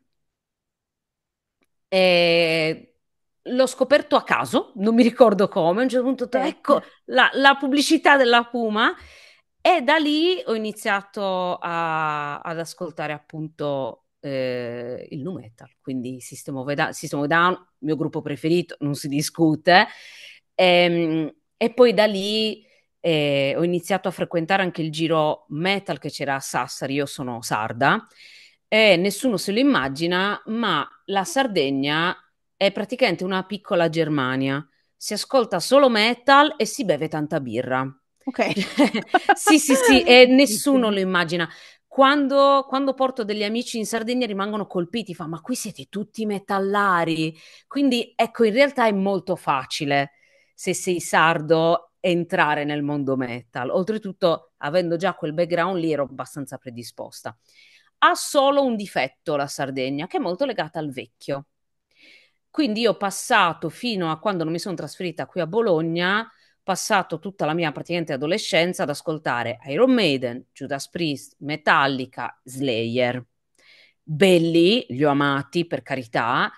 E l'ho scoperto a caso, non mi ricordo come, a un certo punto ecco la, la pubblicità della Puma e da lì ho iniziato a, ad ascoltare appunto eh, il nu metal, quindi System of, Down, System of Down, mio gruppo preferito, non si discute. E, ehm, e poi da lì eh, ho iniziato a frequentare anche il giro metal che c'era a Sassari, io sono sarda, e nessuno se lo immagina, ma la Sardegna è praticamente una piccola Germania. Si ascolta solo metal e si beve tanta birra. Ok. sì, sì, sì, e nessuno lo immagina. Quando, quando, porto degli amici in Sardegna rimangono colpiti, fa ma qui siete tutti metallari. Quindi ecco, in realtà è molto facile se sei sardo entrare nel mondo metal. Oltretutto, avendo già quel background lì, ero abbastanza predisposta. Ha solo un difetto la Sardegna, che è molto legata al vecchio. Quindi io ho passato fino a quando non mi sono trasferita qui a Bologna, passato tutta la mia praticamente adolescenza ad ascoltare Iron Maiden, Judas Priest, Metallica, Slayer. Belli, li ho amati per carità,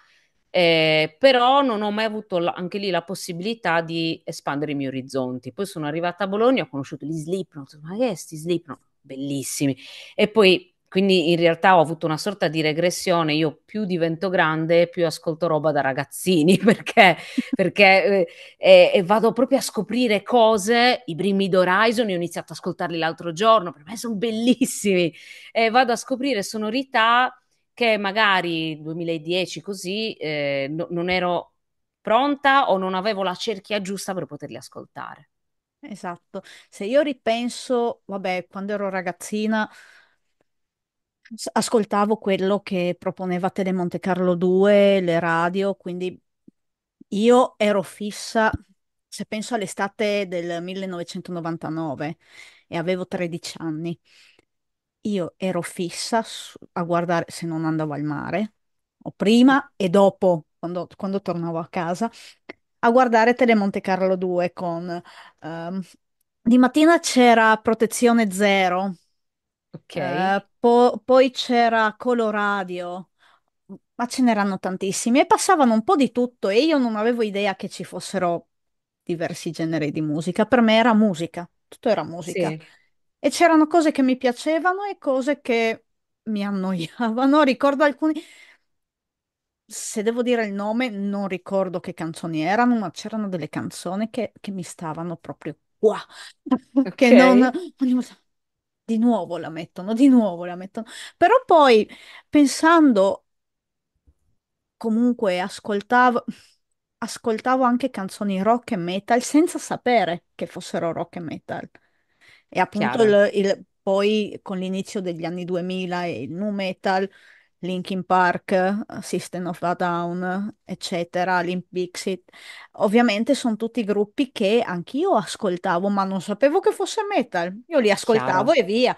eh, però non ho mai avuto la, anche lì la possibilità di espandere i miei orizzonti. Poi sono arrivata a Bologna, ho conosciuto gli Slipknot, ma che è sti Slipknot? Bellissimi. E poi, quindi in realtà ho avuto una sorta di regressione, io più divento grande, più ascolto roba da ragazzini, perché, perché eh, eh, vado proprio a scoprire cose, i Brimid d'Horizon, io ho iniziato ad ascoltarli l'altro giorno, per me sono bellissimi, e vado a scoprire sonorità che magari 2010 così eh, no, non ero pronta o non avevo la cerchia giusta per poterli ascoltare. Esatto, se io ripenso, vabbè, quando ero ragazzina ascoltavo quello che proponeva Tele Monte Carlo 2, le radio, quindi io ero fissa, se penso all'estate del 1999 e avevo 13 anni io ero fissa a guardare se non andavo al mare, o prima e dopo, quando, quando tornavo a casa, a guardare Tele Monte Carlo 2 con... ehm, di mattina c'era Protezione Zero, Ok. Eh, po- poi c'era Coloradio, ma ce n'erano tantissimi e passavano un po' di tutto e io non avevo idea che ci fossero diversi generi di musica, per me era musica, tutto era musica. Sì e c'erano cose che mi piacevano e cose che mi annoiavano. Ricordo alcuni, se devo dire il nome, non ricordo che canzoni erano, ma c'erano delle canzoni che, che mi stavano proprio qua, che non... Di nuovo la mettono, di nuovo la mettono. Però poi, pensando, comunque ascoltavo, ascoltavo anche canzoni rock e metal senza sapere che fossero rock e metal. E appunto il, il, poi con l'inizio degli anni 2000 e il nu metal, Linkin Park, System of a Down, eccetera, Limp Bizkit. Ovviamente sono tutti gruppi che anch'io ascoltavo, ma non sapevo che fosse metal. Io li ascoltavo chiaro. e via.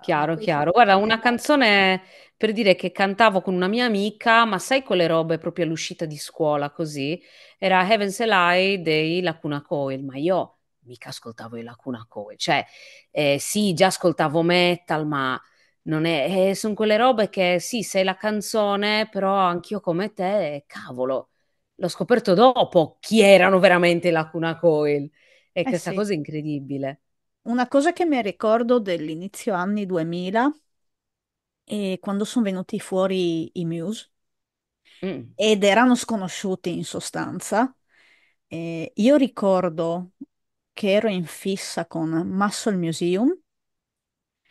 Chiaro, chiaro. Guarda, una canzone per dire che cantavo con una mia amica, ma sai quelle robe proprio all'uscita di scuola così? Era Heaven's Lie dei Lacuna Coil, ma io mica ascoltavo i Lacuna Coil, cioè eh, sì, già ascoltavo metal, ma non è, eh, sono quelle robe che sì, sei la canzone, però anch'io come te, cavolo, l'ho scoperto dopo chi erano veramente i Lacuna Coil. E eh questa sì. cosa è incredibile. Una cosa che mi ricordo dell'inizio anni 2000 è quando sono venuti fuori i Muse mm. ed erano sconosciuti in sostanza. Eh, io ricordo che ero in fissa con Muscle Museum.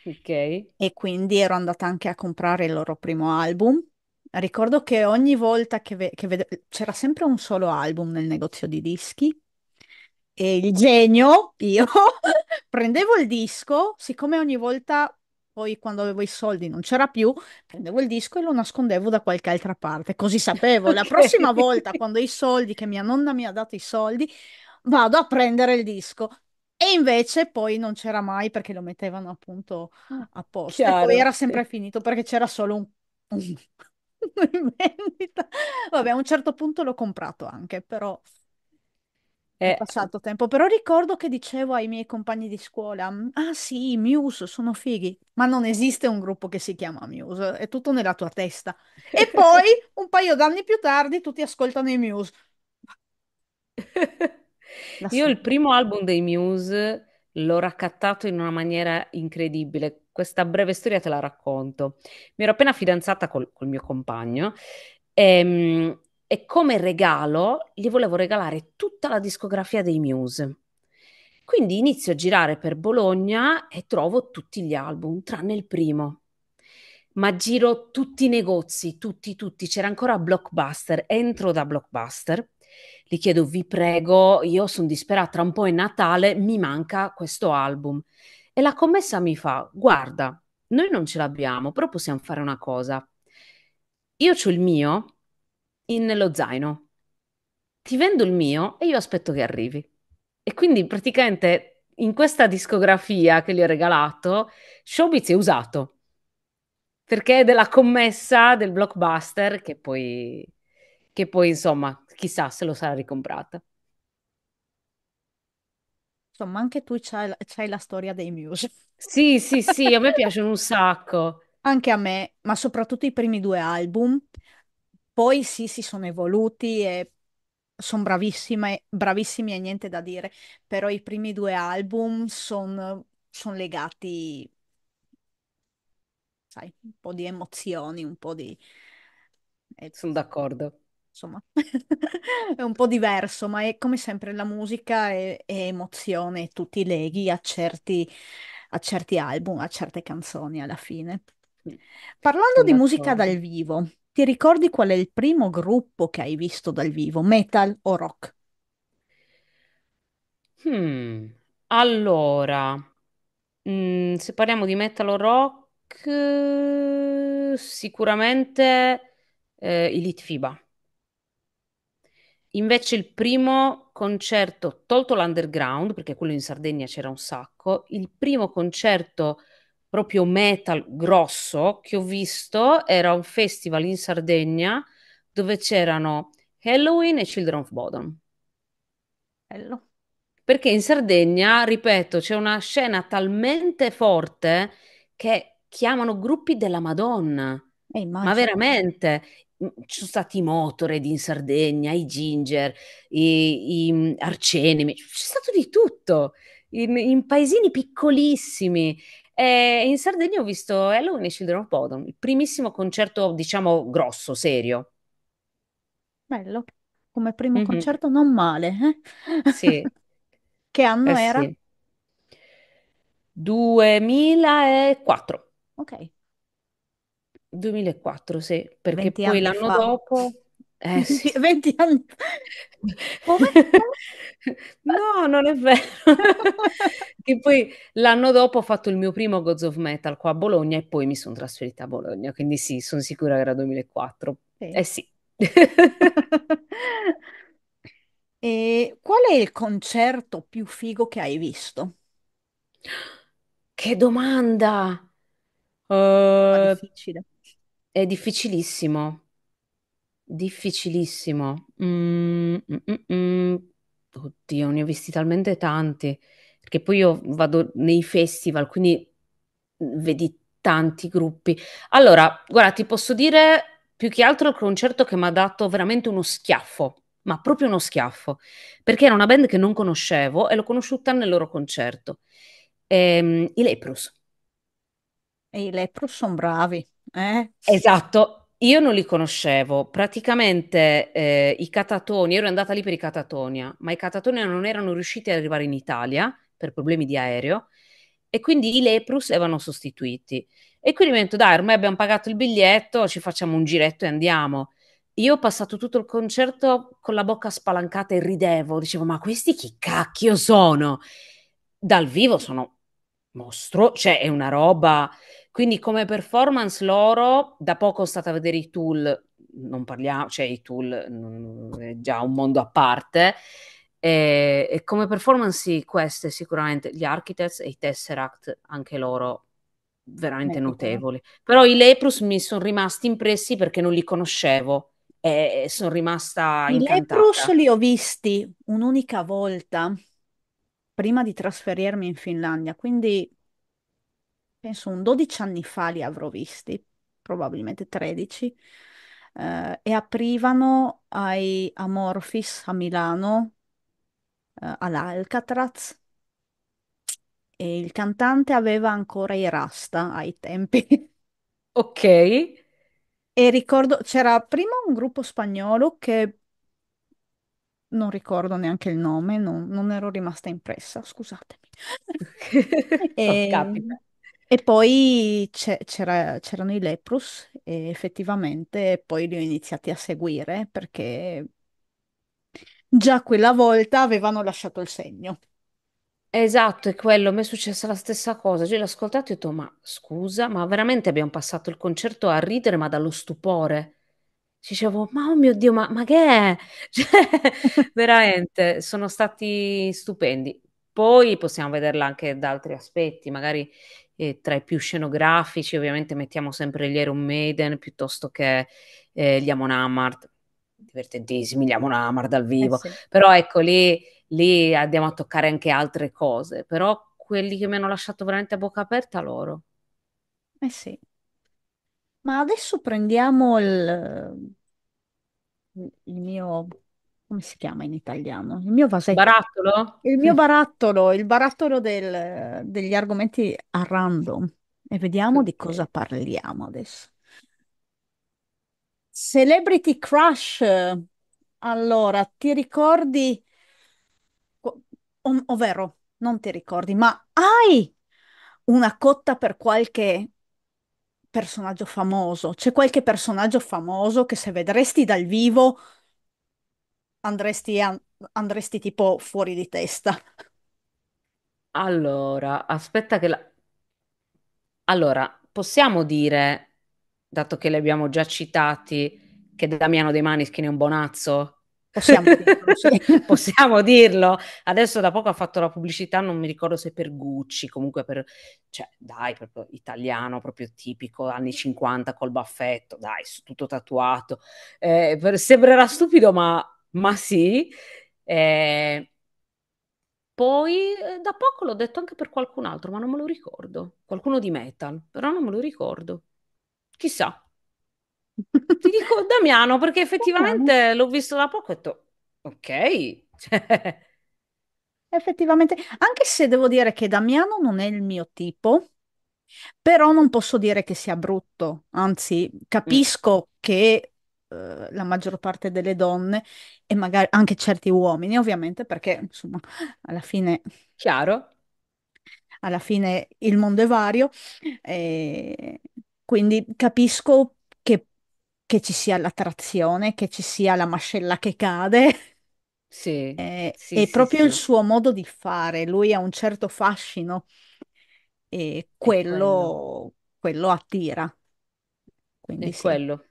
Ok. E quindi ero andata anche a comprare il loro primo album. Ricordo che ogni volta che, ve- che vedevo c'era sempre un solo album nel negozio di dischi e il genio, io, prendevo il disco, siccome ogni volta poi quando avevo i soldi non c'era più, prendevo il disco e lo nascondevo da qualche altra parte, così sapevo la prossima volta quando i soldi, che mia nonna mi ha dato i soldi, vado a prendere il disco. E invece poi non c'era mai perché lo mettevano appunto ah, apposta. Chiaro, e poi era sempre sì. finito perché c'era solo un, un... in vendita. Vabbè, a un certo punto l'ho comprato anche, però è eh, passato tempo. Però ricordo che dicevo ai miei compagni di scuola, mm, ah sì, Muse, sono fighi, ma non esiste un gruppo che si chiama Muse, è tutto nella tua testa. E poi, un paio d'anni più tardi, tutti ascoltano i Muse. Io il primo album dei Muse l'ho raccattato in una maniera incredibile. Questa breve storia te la racconto. Mi ero appena fidanzata col, col mio compagno e, ehm, e come regalo gli volevo regalare tutta la discografia dei Muse. Quindi inizio a girare per Bologna e trovo tutti gli album, tranne il primo. Ma giro tutti i negozi, tutti, tutti. C'era ancora Blockbuster, entro da Blockbuster gli chiedo, vi prego, io sono disperata, tra un po' è Natale, mi manca questo album. E la commessa mi fa, guarda, noi non ce l'abbiamo, però possiamo fare una cosa. Io ho il mio in, nello zaino, ti vendo il mio e io aspetto che arrivi. E quindi praticamente in questa discografia che gli ho regalato, Showbiz è usato perché è della commessa del blockbuster che poi, che poi insomma chissà se lo sarà ricomprata. Insomma, anche tu c'hai, c'hai la storia dei Muse. Sì, sì, sì, a me piacciono un sacco. Anche a me, ma soprattutto i primi due album. Poi sì, si sono evoluti e sono bravissime, bravissimi e niente da dire, però i primi due album sono legati, sai, un po' di emozioni, un po' di... Sono d'accordo insomma, è un po' diverso, ma è come sempre la musica e è emozione, tutti leghi a certi, a certi album, a certe canzoni alla fine. Parlando di musica dal vivo, ti ricordi qual è il primo gruppo che hai visto dal vivo, metal o rock? Hmm, Allora, mm, se parliamo di metal o rock, sicuramente eh, i Litfiba. Invece il primo concerto, tolto l'underground, perché quello in Sardegna c'era un sacco, il primo concerto proprio metal grosso che ho visto era un festival in Sardegna dove c'erano Halloween e Children of Bodom. Bello. Perché in Sardegna, ripeto, c'è una scena talmente forte che chiamano gruppi della Madonna. Eh, ma veramente, Mhmm, ci sono stati i Motored in Sardegna, i Ginger, i, i mhmm, Arcenemi, c'è stato di tutto, in, in paesini piccolissimi. E eh, in Sardegna ho visto Halloween eh, e Children of Bodom, il primissimo concerto, diciamo, grosso, serio. Bello, come primo mm-hmm. concerto non male. Eh? Sì. Che anno eh, era? Sì. 2004. Ok. 2004, sì, perché poi l'anno fa. dopo... Eh, sì. 20 anni. Come? no, non è vero. che poi l'anno dopo ho fatto il mio primo Gods of Metal qua a Bologna e poi mi sono trasferita a Bologna, quindi sì, sono sicura che era 2004. Eh sì. E qual è il concerto più figo che hai visto? Che domanda! Uh, difficile. È difficilissimo, difficilissimo. Mm, mm, mm, mm, Oddio, ne ho visti talmente tanti, perché poi io vado nei festival, quindi mm, vedi tanti gruppi. Allora, guarda, ti posso dire più che altro il concerto che mi ha dato veramente uno schiaffo, ma proprio uno schiaffo, perché era una band che non conoscevo e l'ho conosciuta nel loro concerto. Ehm, I Leprous. E i Leprous sono bravi eh? Esatto, io non li conoscevo. Praticamente eh, i catatoni, ero andata lì per i catatonia, ma i catatonia non erano riusciti ad arrivare in Italia per problemi di aereo e quindi i leprus erano sostituiti. E quindi mi ho detto, dai, ormai abbiamo pagato il biglietto, ci facciamo un giretto e andiamo. Io ho passato tutto il concerto con la bocca spalancata e ridevo, dicevo, ma questi chi cacchio sono? Dal vivo sono mostro, cioè è una roba. Quindi come performance loro, da poco sono stata a vedere i tool, non parliamo, cioè i tool è già un mondo a parte, e, e come performance sì, queste sicuramente, gli Architects e i Tesseract, anche loro veramente Molto ecco notevoli. Bene. Però i Leprus mi sono rimasti impressi perché non li conoscevo e sono rimasta I incantata. I Leprus li ho visti un'unica volta prima di trasferirmi in Finlandia, quindi penso un 12 anni fa li avrò visti, probabilmente 13, eh, e aprivano ai Amorphis a Milano, eh, all'Alcatraz, e il cantante aveva ancora i Rasta ai tempi. Ok. E ricordo, c'era prima un gruppo spagnolo che non ricordo neanche il nome, non, non ero rimasta impressa, scusatemi. E, ehm, capita. e poi c'era, c'erano i Leprus e effettivamente poi li ho iniziati a seguire perché già quella volta avevano lasciato il segno. Esatto, è quello, mi è successa la stessa cosa. Io l'ho ascoltato e ho detto, ma scusa, ma veramente abbiamo passato il concerto a ridere, ma dallo stupore. Dicevo, ma oh mio Dio, ma, ma che è? Cioè, veramente, sono stati stupendi. Poi possiamo vederla anche da altri aspetti, magari eh, tra i più scenografici, ovviamente mettiamo sempre gli Iron Maiden piuttosto che eh, gli Amon Amarth, divertentissimi gli Amon Amarth dal eh vivo, sì. però ecco lì, lì andiamo a toccare anche altre cose, però quelli che mi hanno lasciato veramente a bocca aperta loro. Eh sì, ma adesso prendiamo il, il mio, come si chiama in italiano? Il mio vasetto. Barattolo? Il mio barattolo, il barattolo del- degli argomenti a random e vediamo di cosa parliamo adesso. Celebrity Crush. Allora, ti ricordi, o- ovvero, non ti ricordi, ma hai una cotta per qualche personaggio famoso. C'è qualche personaggio famoso che se vedresti dal vivo andresti, andresti tipo fuori di testa. Allora, aspetta che la... Allora, possiamo dire, dato che li abbiamo già citati, che Damiano De Manischi è un bonazzo? Possiamo dirlo, sì. possiamo dirlo, Adesso da poco ha fatto la pubblicità, non mi ricordo se per Gucci, comunque per, cioè, dai, proprio italiano, proprio tipico, anni 50 col baffetto, dai, tutto tatuato. Eh, per, sembrerà stupido, ma, ma sì. Eh, poi eh, da poco l'ho detto anche per qualcun altro, ma non me lo ricordo. Qualcuno di metal, però non me lo ricordo. Chissà, ti dico Damiano perché effettivamente l'ho visto da poco e ho detto, ok. Cioè effettivamente, anche se devo dire che Damiano non è il mio tipo, però non posso dire che sia brutto, anzi capisco che eh, la maggior parte delle donne e magari anche certi uomini, ovviamente, perché insomma, alla fine... Chiaro. Alla fine il mondo è vario, eh, quindi capisco che ci sia la trazione, che ci sia la mascella che cade. Sì, Eh, sì, è sì, proprio il sì, suo modo di fare, lui ha un certo fascino e è quello, quello, quello attira. Quindi è sì, quello,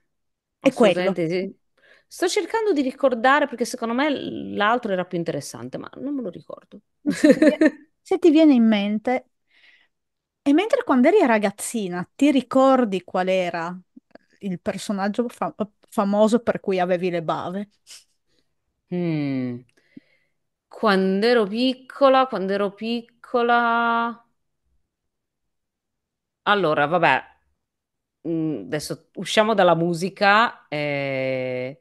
è quello. assolutamente sì. Sto cercando di ricordare perché secondo me l'altro era più interessante, ma non me lo ricordo. Se ti vie- se ti viene in mente, e mentre quando eri ragazzina, ti ricordi qual era il personaggio fa- famoso per cui avevi le bave? Mm. Quando ero piccola, quando ero piccola... Allora, vabbè, mm, adesso usciamo dalla musica. eh,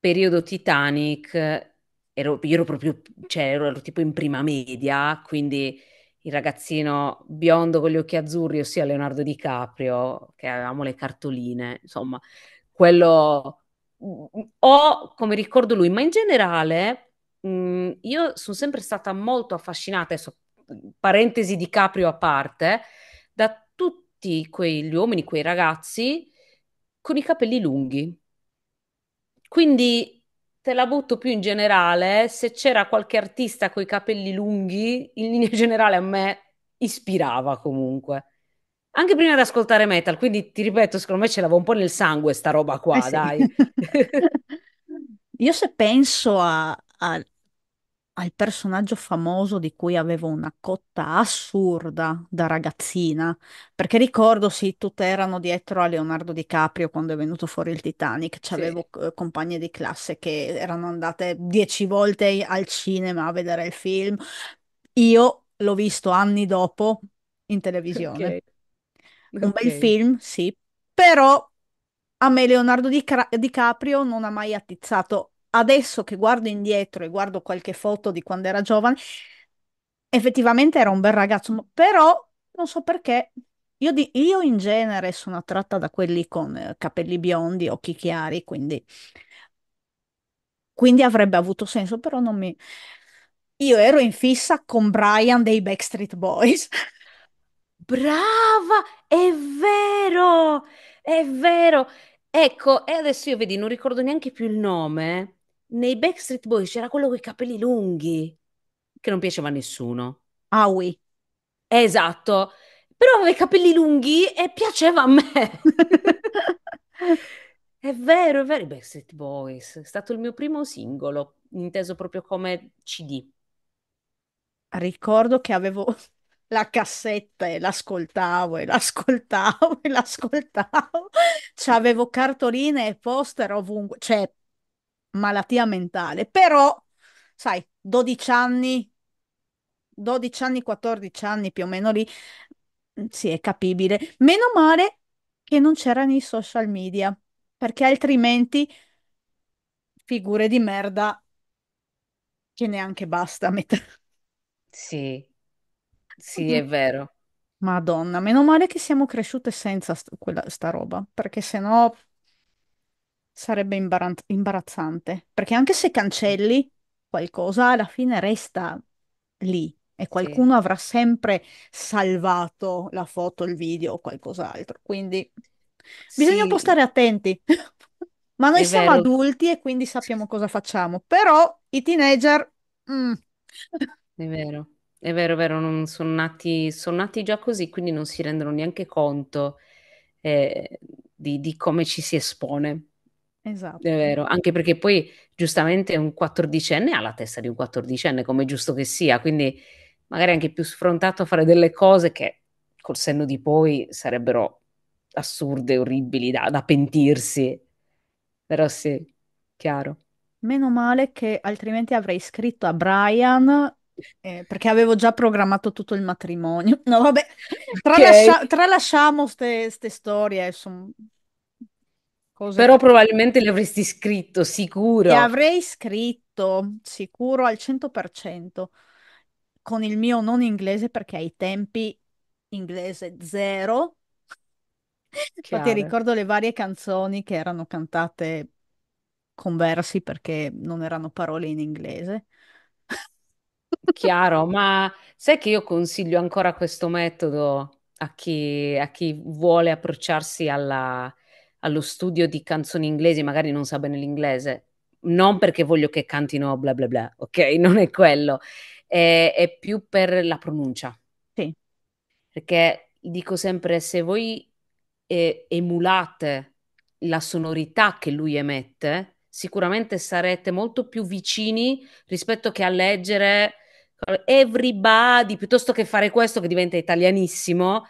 Periodo Titanic, ero, io ero proprio, cioè ero, ero tipo in prima media, quindi il ragazzino biondo con gli occhi azzurri, ossia Leonardo DiCaprio, che avevamo le cartoline, insomma, quello mm, ho come ricordo lui, ma in generale mh, mm, io sono sempre stata molto affascinata, adesso mm, parentesi di Caprio a parte, da tutti quegli uomini, quei ragazzi con i capelli lunghi. Quindi te la butto più in generale, se c'era qualche artista coi capelli lunghi, in linea generale a me ispirava comunque. Anche prima di ascoltare metal, quindi ti ripeto, secondo me ce l'avevo un po' nel sangue sta roba qua, eh sì. dai. Io se penso a, a, al personaggio famoso di cui avevo una cotta assurda da ragazzina, perché ricordo sì, tutte erano dietro a Leonardo DiCaprio quando è venuto fuori il Titanic, Sì. c'avevo eh, compagne di classe che erano andate dieci volte al cinema a vedere il film. Io l'ho visto anni dopo in televisione. Ok, Un bel ok. film, sì, però a me Leonardo Di Cra- DiCaprio non ha mai attizzato adesso che guardo indietro e guardo qualche foto di quando era giovane, effettivamente era un bel ragazzo, però non so perché. Io, di, io in genere sono attratta da quelli con eh, capelli biondi, occhi chiari, quindi, quindi avrebbe avuto senso, però non mi... Io ero in fissa con Brian dei Backstreet Boys. Brava, è vero, è vero. Ecco, e adesso io vedi, non ricordo neanche più il nome, nei Backstreet Boys c'era quello con i capelli lunghi, che non piaceva a nessuno. Ah, oui. Esatto, però aveva i capelli lunghi e piaceva a me. È vero, è vero, i Backstreet Boys. È stato il mio primo singolo, inteso proprio come CD. Ricordo che avevo la cassetta e l'ascoltavo e l'ascoltavo e l'ascoltavo. C'avevo cartoline e poster ovunque. Cioè, malattia mentale, però, sai, 12 anni, 12 anni, 14 anni più o meno lì, mm, sì, è capibile. Meno male che non c'erano i social media, perché altrimenti figure di merda che neanche basta mettere. Sì, sì, è vero. Madonna, meno male che siamo cresciute senza st- quella, sta roba, perché sennò Sarebbe imbarazzante, perché anche se cancelli qualcosa, alla fine resta lì e Sì. qualcuno avrà sempre salvato la foto, il video o qualcos'altro. Quindi bisogna un po' Sì, stare attenti. Ma noi è siamo vero. adulti e quindi sappiamo cosa facciamo, però i teenager... mm. È vero, è vero, vero, non sono nati, son nati già così, quindi non si rendono neanche conto eh, di, di come ci si espone. Esatto. È vero, anche perché poi giustamente un quattordicenne ha la testa di un quattordicenne, come è giusto che sia, quindi magari anche più sfrontato a fare delle cose che col senno di poi sarebbero assurde, orribili, da, da pentirsi. Però sì, chiaro. Meno male che altrimenti avrei scritto a Brian eh, perché avevo già programmato tutto il matrimonio. No, vabbè, tralascia- tralasciamo queste storie, sono Cosa Però probabilmente le avresti scritto, sicuro. Le avrei scritto, sicuro al 100%, con il mio non inglese, perché ai tempi inglese zero. Chiaro. Infatti ricordo le varie canzoni che erano cantate con versi perché non erano parole in inglese. Chiaro, ma sai che io consiglio ancora questo metodo a chi, a chi vuole approcciarsi alla allo studio di canzoni inglesi, magari non sa bene l'inglese, non perché voglio che cantino bla bla bla, ok? Non è quello, è, è più per la pronuncia. Sì. Perché dico sempre, se voi eh, emulate la sonorità che lui emette, sicuramente sarete molto più vicini rispetto che a leggere eh, everybody, piuttosto che fare questo che diventa italianissimo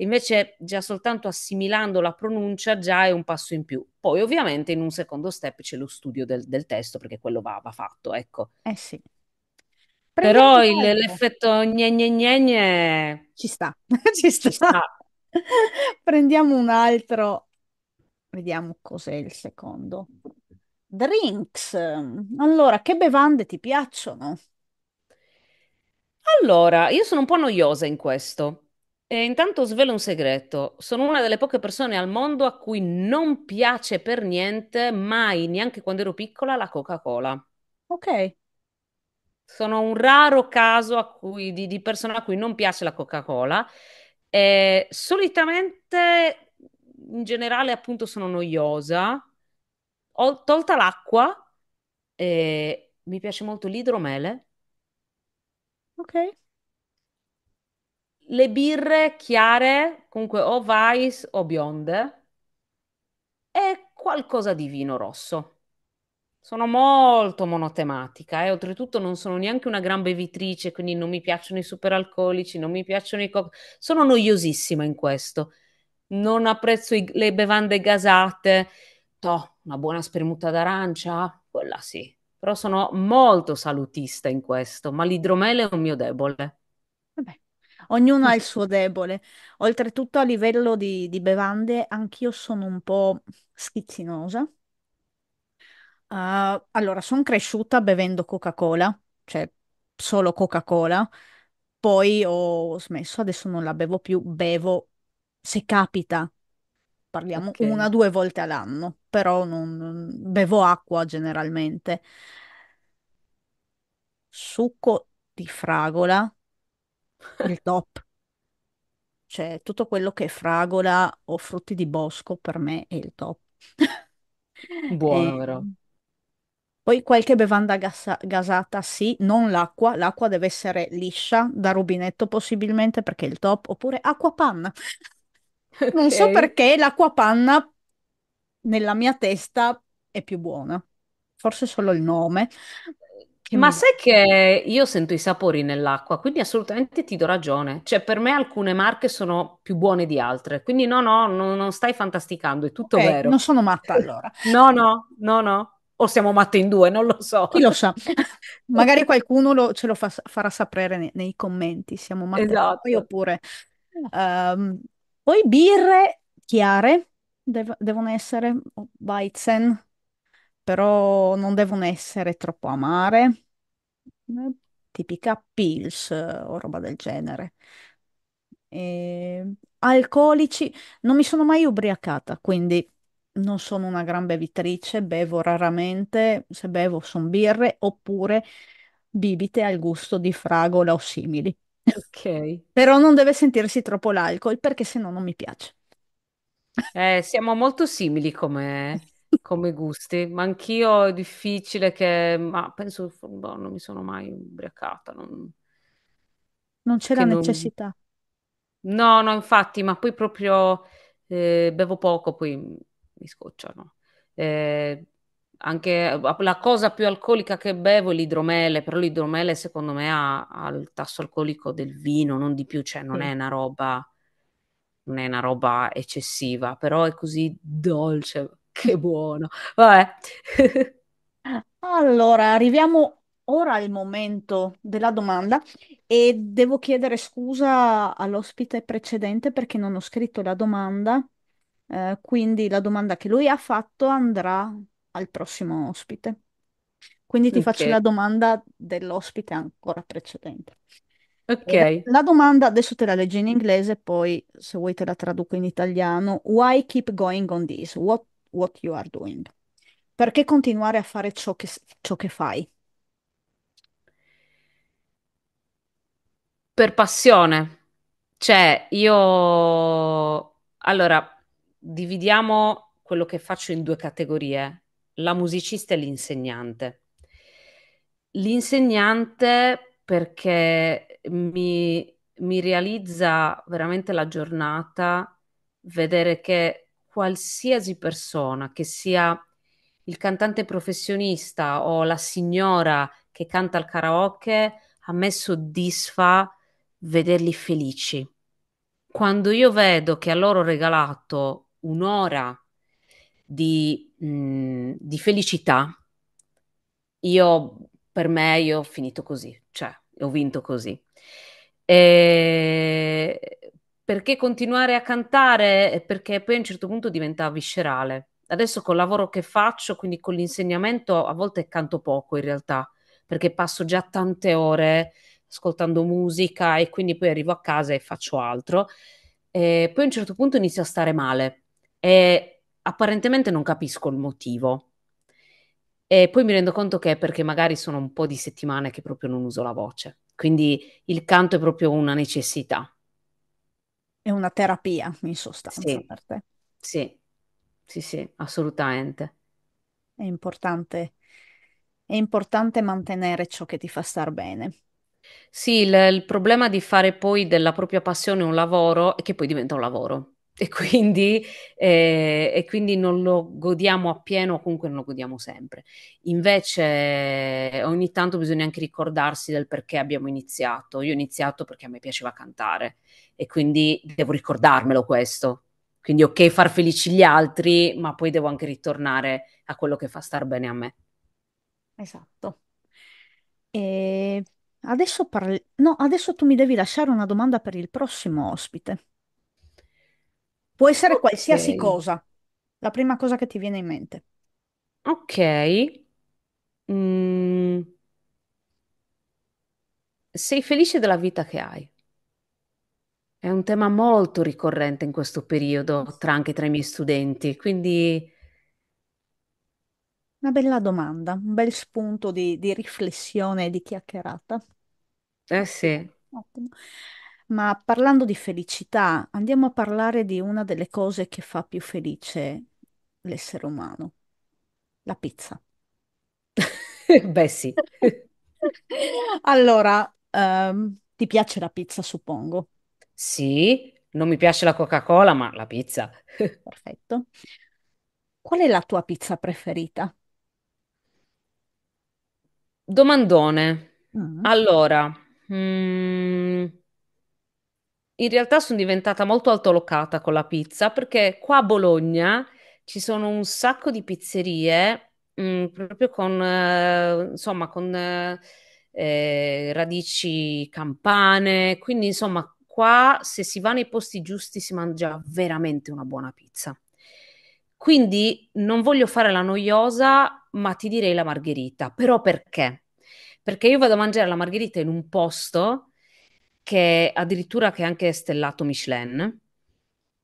Invece già soltanto assimilando la pronuncia già è un passo in più. Poi ovviamente in un secondo step c'è lo studio del, del testo perché quello va, va fatto, ecco. Eh sì. Però il, l'effetto gne gne ci sta, ci sta. Ci sta. Prendiamo un altro, vediamo cos'è il secondo. Drinks. Allora, che bevande ti piacciono? Allora, io sono un po' noiosa in questo. E intanto svelo un segreto, sono una delle poche persone al mondo a cui non piace per niente, mai, neanche quando ero piccola, la Coca-Cola. Ok. Sono un raro caso a cui- di, di persona a cui non piace la Coca-Cola. E solitamente, in generale, appunto, sono noiosa. Ho tolta l'acqua e mi piace molto l'idromele. Ok le birre chiare, comunque o Weiss o bionde, e qualcosa di vino rosso. Sono molto monotematica e eh? oltretutto non sono neanche una gran bevitrice, quindi non mi piacciono i superalcolici, non mi piacciono i cocktail. Sono noiosissima in questo. Non apprezzo i- le bevande gasate. Toh, una buona spremuta d'arancia, quella sì. Però sono molto salutista in questo, ma l'idromele è un mio debole. Ognuno ha il suo debole. Oltretutto, a livello di, di bevande, anch'io sono un po' schizzinosa. Ah, allora, sono cresciuta bevendo Coca-Cola, cioè solo Coca-Cola. Poi ho smesso, adesso non la bevo più, bevo se capita. Parliamo una o due volte all'anno, però non- bevo acqua generalmente. Succo di fragola il top. Cioè, tutto quello che è fragola o frutti di bosco per me è il top. Buono, E poi qualche bevanda gassa- gasata, sì, non l'acqua. L'acqua deve essere liscia, da rubinetto possibilmente, perché è il top. Oppure acqua panna. Non so Ok. perché panna, nella mia testa è più buona. Forse solo il nome. Ma sai che io sento i sapori nell'acqua, quindi assolutamente ti do ragione. Cioè, per me alcune marche sono più buone di altre. Quindi no, no, no non stai fantasticando, è tutto okay, vero. Non sono matta allora. no, no, no, no. O siamo matte in due, non lo so. Chi lo sa. Magari qualcuno lo, ce lo fa, farà sapere nei, nei, commenti. Siamo matte esatto. oppure... Um, poi birre chiare dev- devono essere oh, Weizen, però non devono essere troppo amare, eh, tipica pills eh, o roba del genere. E... Alcolici, non mi sono mai ubriacata, quindi non sono una gran bevitrice, bevo raramente, se bevo sono birre oppure bibite al gusto di fragola o simili. Ok. Però non deve sentirsi troppo l'alcol perché se no non mi piace. Eh, siamo molto simili come, come gusti, ma anch'io è difficile che, ma penso, boh, non mi sono mai ubriacata, non, Non c'è la che non... necessità. No, no, infatti, ma poi proprio eh, bevo poco, poi mi scocciano. Eh, anche la cosa più alcolica che bevo è l'idromele, però l'idromele secondo me ha, ha il tasso alcolico del vino, non di più, cioè non è una roba, non è una roba eccessiva, però è così dolce. Che buono. Vabbè. Allora, arriviamo ora al momento della domanda e devo chiedere scusa all'ospite precedente perché non ho scritto la domanda, eh, quindi la domanda che lui ha fatto andrà al prossimo ospite. Quindi ti faccio la domanda dell'ospite ancora precedente. Eh, ok. La domanda adesso te la leggi in inglese, poi se vuoi te la traduco in italiano. Why keep going on this? What what you are doing. Perché continuare a fare ciò che, ciò che fai? Per passione. Cioè, io... Allora, dividiamo quello che faccio in due categorie, la musicista e l'insegnante. L'insegnante perché mi, mi realizza veramente la giornata vedere che qualsiasi persona, che sia il cantante professionista o la signora che canta il karaoke, a me soddisfa vederli felici. Quando io vedo che a loro ho regalato un'ora di, mh, mm, di felicità, io per me io ho finito così, cioè ho vinto così. E perché continuare a cantare? Eh, perché poi a un certo punto diventa viscerale. Adesso col lavoro che faccio, quindi con l'insegnamento, a volte canto poco in realtà, perché passo già tante ore ascoltando musica e quindi poi arrivo a casa e faccio altro. E poi a un certo punto inizio a stare male e apparentemente non capisco il motivo. E poi mi rendo conto che è perché magari sono un po' di settimane che proprio non uso la voce. Quindi il canto è proprio una necessità è una terapia in sostanza Sì. per te. Sì, sì, sì, assolutamente. È importante, è importante mantenere ciò che ti fa star bene. Sì, il, il problema di fare poi della propria passione un lavoro è che poi diventa un lavoro e quindi, eh, e quindi, non lo godiamo appieno, comunque non lo godiamo sempre. Invece ogni tanto bisogna anche ricordarsi del perché abbiamo iniziato. Io ho iniziato perché a me piaceva cantare e quindi devo ricordarmelo questo. Quindi ok far felici gli altri, ma poi devo anche ritornare a quello che fa star bene a me. Esatto. E adesso, parli... no, adesso tu mi devi lasciare una domanda per il prossimo ospite. Può essere Ok, qualsiasi cosa, la prima cosa che ti viene in mente. ok. Mm, sei felice della vita che hai? È un tema molto ricorrente in questo periodo, tra, anche tra i miei studenti, quindi Una bella domanda, un bel spunto di, di riflessione e di chiacchierata. eh sì. Ottimo. Ma parlando di felicità, andiamo a parlare di una delle cose che fa più felice l'essere umano, la pizza. Beh, sì. Allora, ehm, ti piace la pizza, suppongo. Sì, non mi piace la Coca-Cola, ma la pizza. Perfetto. Qual è la tua pizza preferita? Domandone. Mm. Allora, mm, in realtà sono diventata molto altolocata con la pizza perché qua a Bologna ci sono un sacco di pizzerie mh, mm, proprio con, eh, insomma, con eh, eh, radici campane, quindi insomma qua se si va nei posti giusti si mangia veramente una buona pizza. Quindi non voglio fare la noiosa, ma ti direi la margherita. Però perché? Perché io vado a mangiare la margherita in un posto che addirittura che è anche stellato Michelin.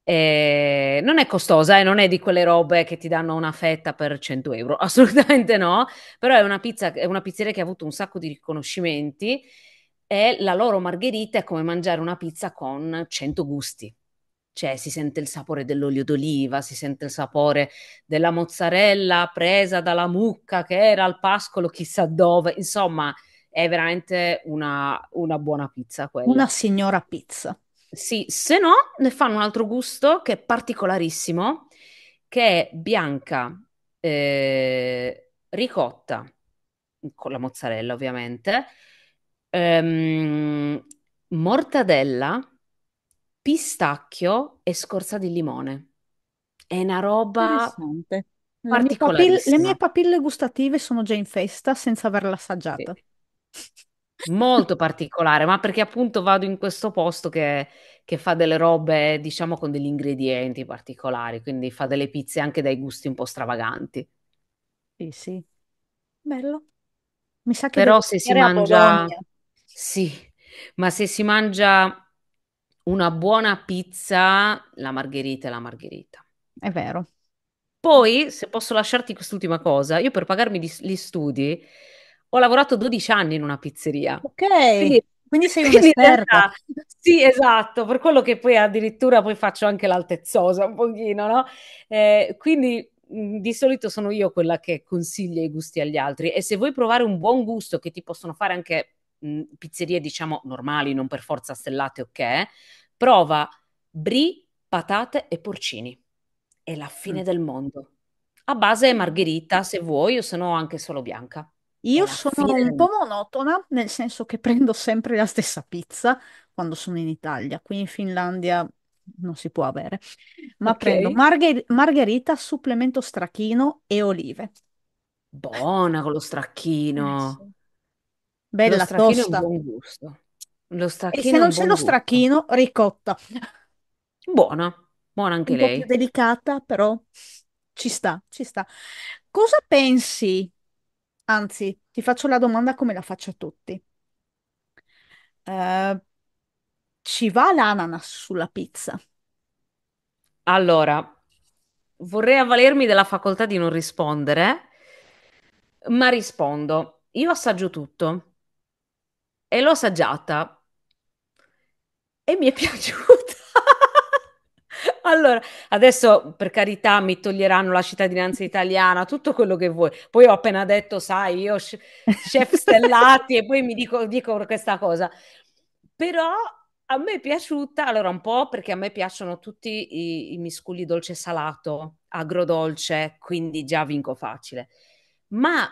E eh, non è costosa e eh? non è di quelle robe che ti danno una fetta per 100 euro, assolutamente no, però è una, pizza, è una pizzeria che ha avuto un sacco di riconoscimenti e la loro margherita è come mangiare una pizza con 100 gusti. Cioè, si sente il sapore dell'olio d'oliva, si sente il sapore della mozzarella presa dalla mucca che era al pascolo chissà dove, insomma, è veramente una, una buona pizza quella. Una signora pizza. Sì, se no ne fanno un altro gusto che è particolarissimo, che è bianca, eh, ricotta, con la mozzarella ovviamente, ehm, mortadella, pistacchio e scorza di limone. È una roba particolare. Le mie papille gustative sono già in festa senza averla assaggiata. Sì molto particolare, ma perché appunto vado in questo posto che, che, fa delle robe, diciamo, con degli ingredienti particolari, quindi fa delle pizze anche dai gusti un po' stravaganti. Sì, sì. Bello. Mi sa che Però se si mangia... Sì, ma se si mangia una buona pizza, la margherita è la margherita. È vero. Poi, se posso lasciarti quest'ultima cosa, io per pagarmi gli studi ho lavorato 12 anni in una pizzeria. Ok. Quindi, quindi sei quindi un'esperta. sì, esatto, per quello che poi addirittura poi faccio anche l'altezzosa un pochino, no? Eh, quindi mm, di solito sono io quella che consiglia i gusti agli altri e se vuoi provare un buon gusto che ti possono fare anche mh, mm, pizzerie diciamo normali, non per forza stellate ok? prova brie, patate e porcini. È la fine mm. del mondo. A base margherita se vuoi o se no anche solo bianca. Io Alla sono un po' fine. monotona, nel senso che prendo sempre la stessa pizza quando sono in Italia, qui in Finlandia non si può avere, ma Ok. prendo margherita, supplemento stracchino e olive. Buona con lo Eh stracchino. Lo Bella è un tosta. buon gusto. Lo E se stracchino è non un c'è buon lo gusto. stracchino, ricotta. Buona. Buona anche Un po' più delicata, però ci sta, ci sta. Cosa pensi? Anzi, ti faccio la domanda come la faccio a tutti. Eh, ci va l'ananas sulla pizza? Allora, vorrei avvalermi della facoltà di non rispondere, ma rispondo. Io assaggio tutto e l'ho assaggiata e mi è piaciuta. Allora, adesso per carità mi toglieranno la cittadinanza italiana, tutto quello che vuoi. Poi ho appena detto, sai, io chef stellati e poi mi dico, dico questa cosa. Però a me è piaciuta, allora un po' perché a me piacciono tutti i, i miscugli dolce salato, agrodolce, quindi già vinco facile. Ma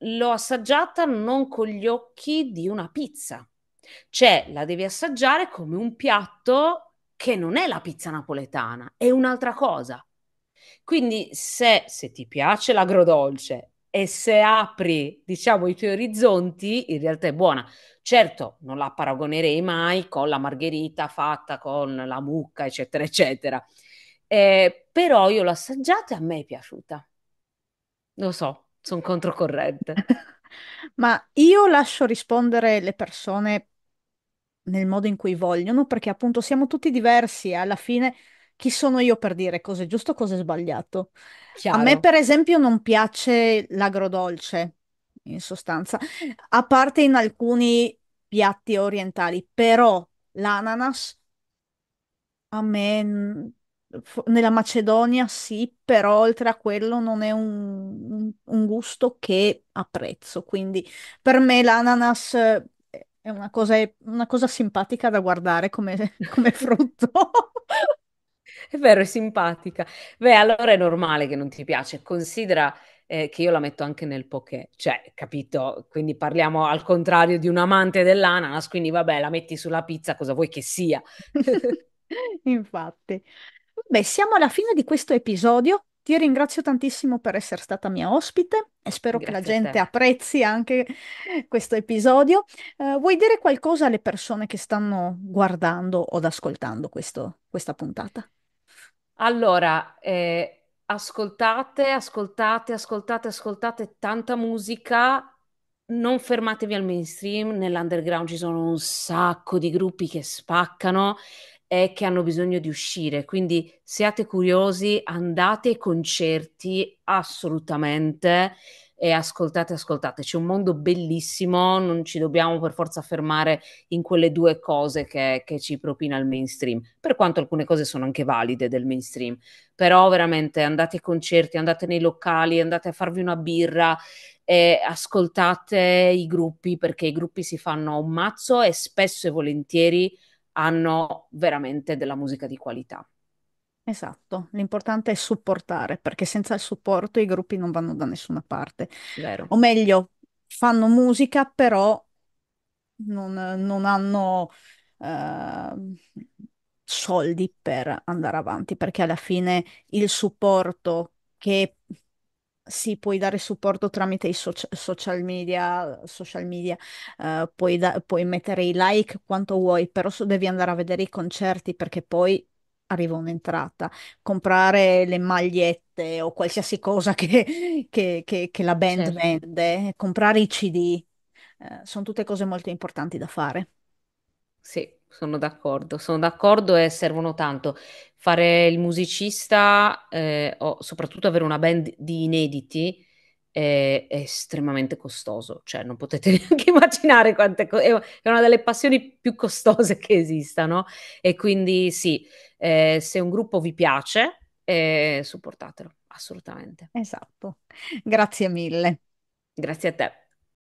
l'ho assaggiata non con gli occhi di una pizza. Cioè, la devi assaggiare come un piatto che non è la pizza napoletana, è un'altra cosa. Quindi se, se ti piace l'agrodolce e se apri, diciamo, i tuoi orizzonti, in realtà è buona. Certo, non la paragonerei mai con la margherita fatta con la mucca, eccetera, eccetera. Eh, però io l'ho assaggiata e a me è piaciuta. Lo so, sono controcorrente. Ma io lascio rispondere le persone nel modo in cui vogliono, perché appunto siamo tutti diversi e alla fine chi sono io per dire cosa è giusto, cosa è sbagliato. A me, per esempio, non piace l'agrodolce, in sostanza, a parte in alcuni piatti orientali, però l'ananas a me nella Macedonia sì, però oltre a quello non è un, un gusto che apprezzo, quindi per me l'ananas è una cosa, una cosa simpatica da guardare come, come frutto. È vero, è simpatica. Beh, allora è normale che non ti piace. Considera eh, che io la metto anche nel poké, cioè, capito? Quindi parliamo al contrario di un amante dell'ananas, quindi vabbè, la metti sulla pizza, cosa vuoi che sia. Infatti. Beh, siamo alla fine di questo episodio. Ti ringrazio tantissimo per essere stata mia ospite e spero che la gente apprezzi anche questo episodio. Eh, vuoi dire qualcosa alle persone che stanno guardando o ascoltando questo, questa puntata? Allora, eh, ascoltate, ascoltate, ascoltate, ascoltate tanta musica. Non fermatevi al mainstream, nell'underground ci sono un sacco di gruppi che spaccano è che hanno bisogno di uscire. Quindi siate curiosi, andate ai concerti assolutamente e ascoltate, ascoltate. C'è un mondo bellissimo, non ci dobbiamo per forza fermare in quelle due cose che, che ci propina il mainstream, per quanto alcune cose sono anche valide del mainstream. Però veramente andate ai concerti, andate nei locali, andate a farvi una birra, ascoltate i gruppi perché i gruppi si fanno un mazzo e spesso e volentieri hanno veramente della musica di qualità. Esatto, l'importante è supportare, perché senza il supporto i gruppi non vanno da nessuna parte. Vero. O meglio, fanno musica, però non, non hanno eh, soldi per andare avanti, perché alla fine il supporto che sì, puoi dare supporto tramite i socia- social media, social media, eh, puoi, puoi mettere i like quanto vuoi, però so- devi andare a vedere i concerti perché poi arriva un'entrata. Comprare le magliette o qualsiasi cosa che, che- che- che la band Certo. vende, comprare i CD, eh, sono tutte cose molto importanti da fare. Sì sono d'accordo, sono d'accordo e servono tanto. Fare il musicista eh, o soprattutto avere una band di inediti è, è estremamente costoso, cioè non potete neanche immaginare quante cose, è una delle passioni più costose che esistano e quindi sì, eh, se un gruppo vi piace, eh, supportatelo, assolutamente. Esatto, grazie mille. Grazie a te.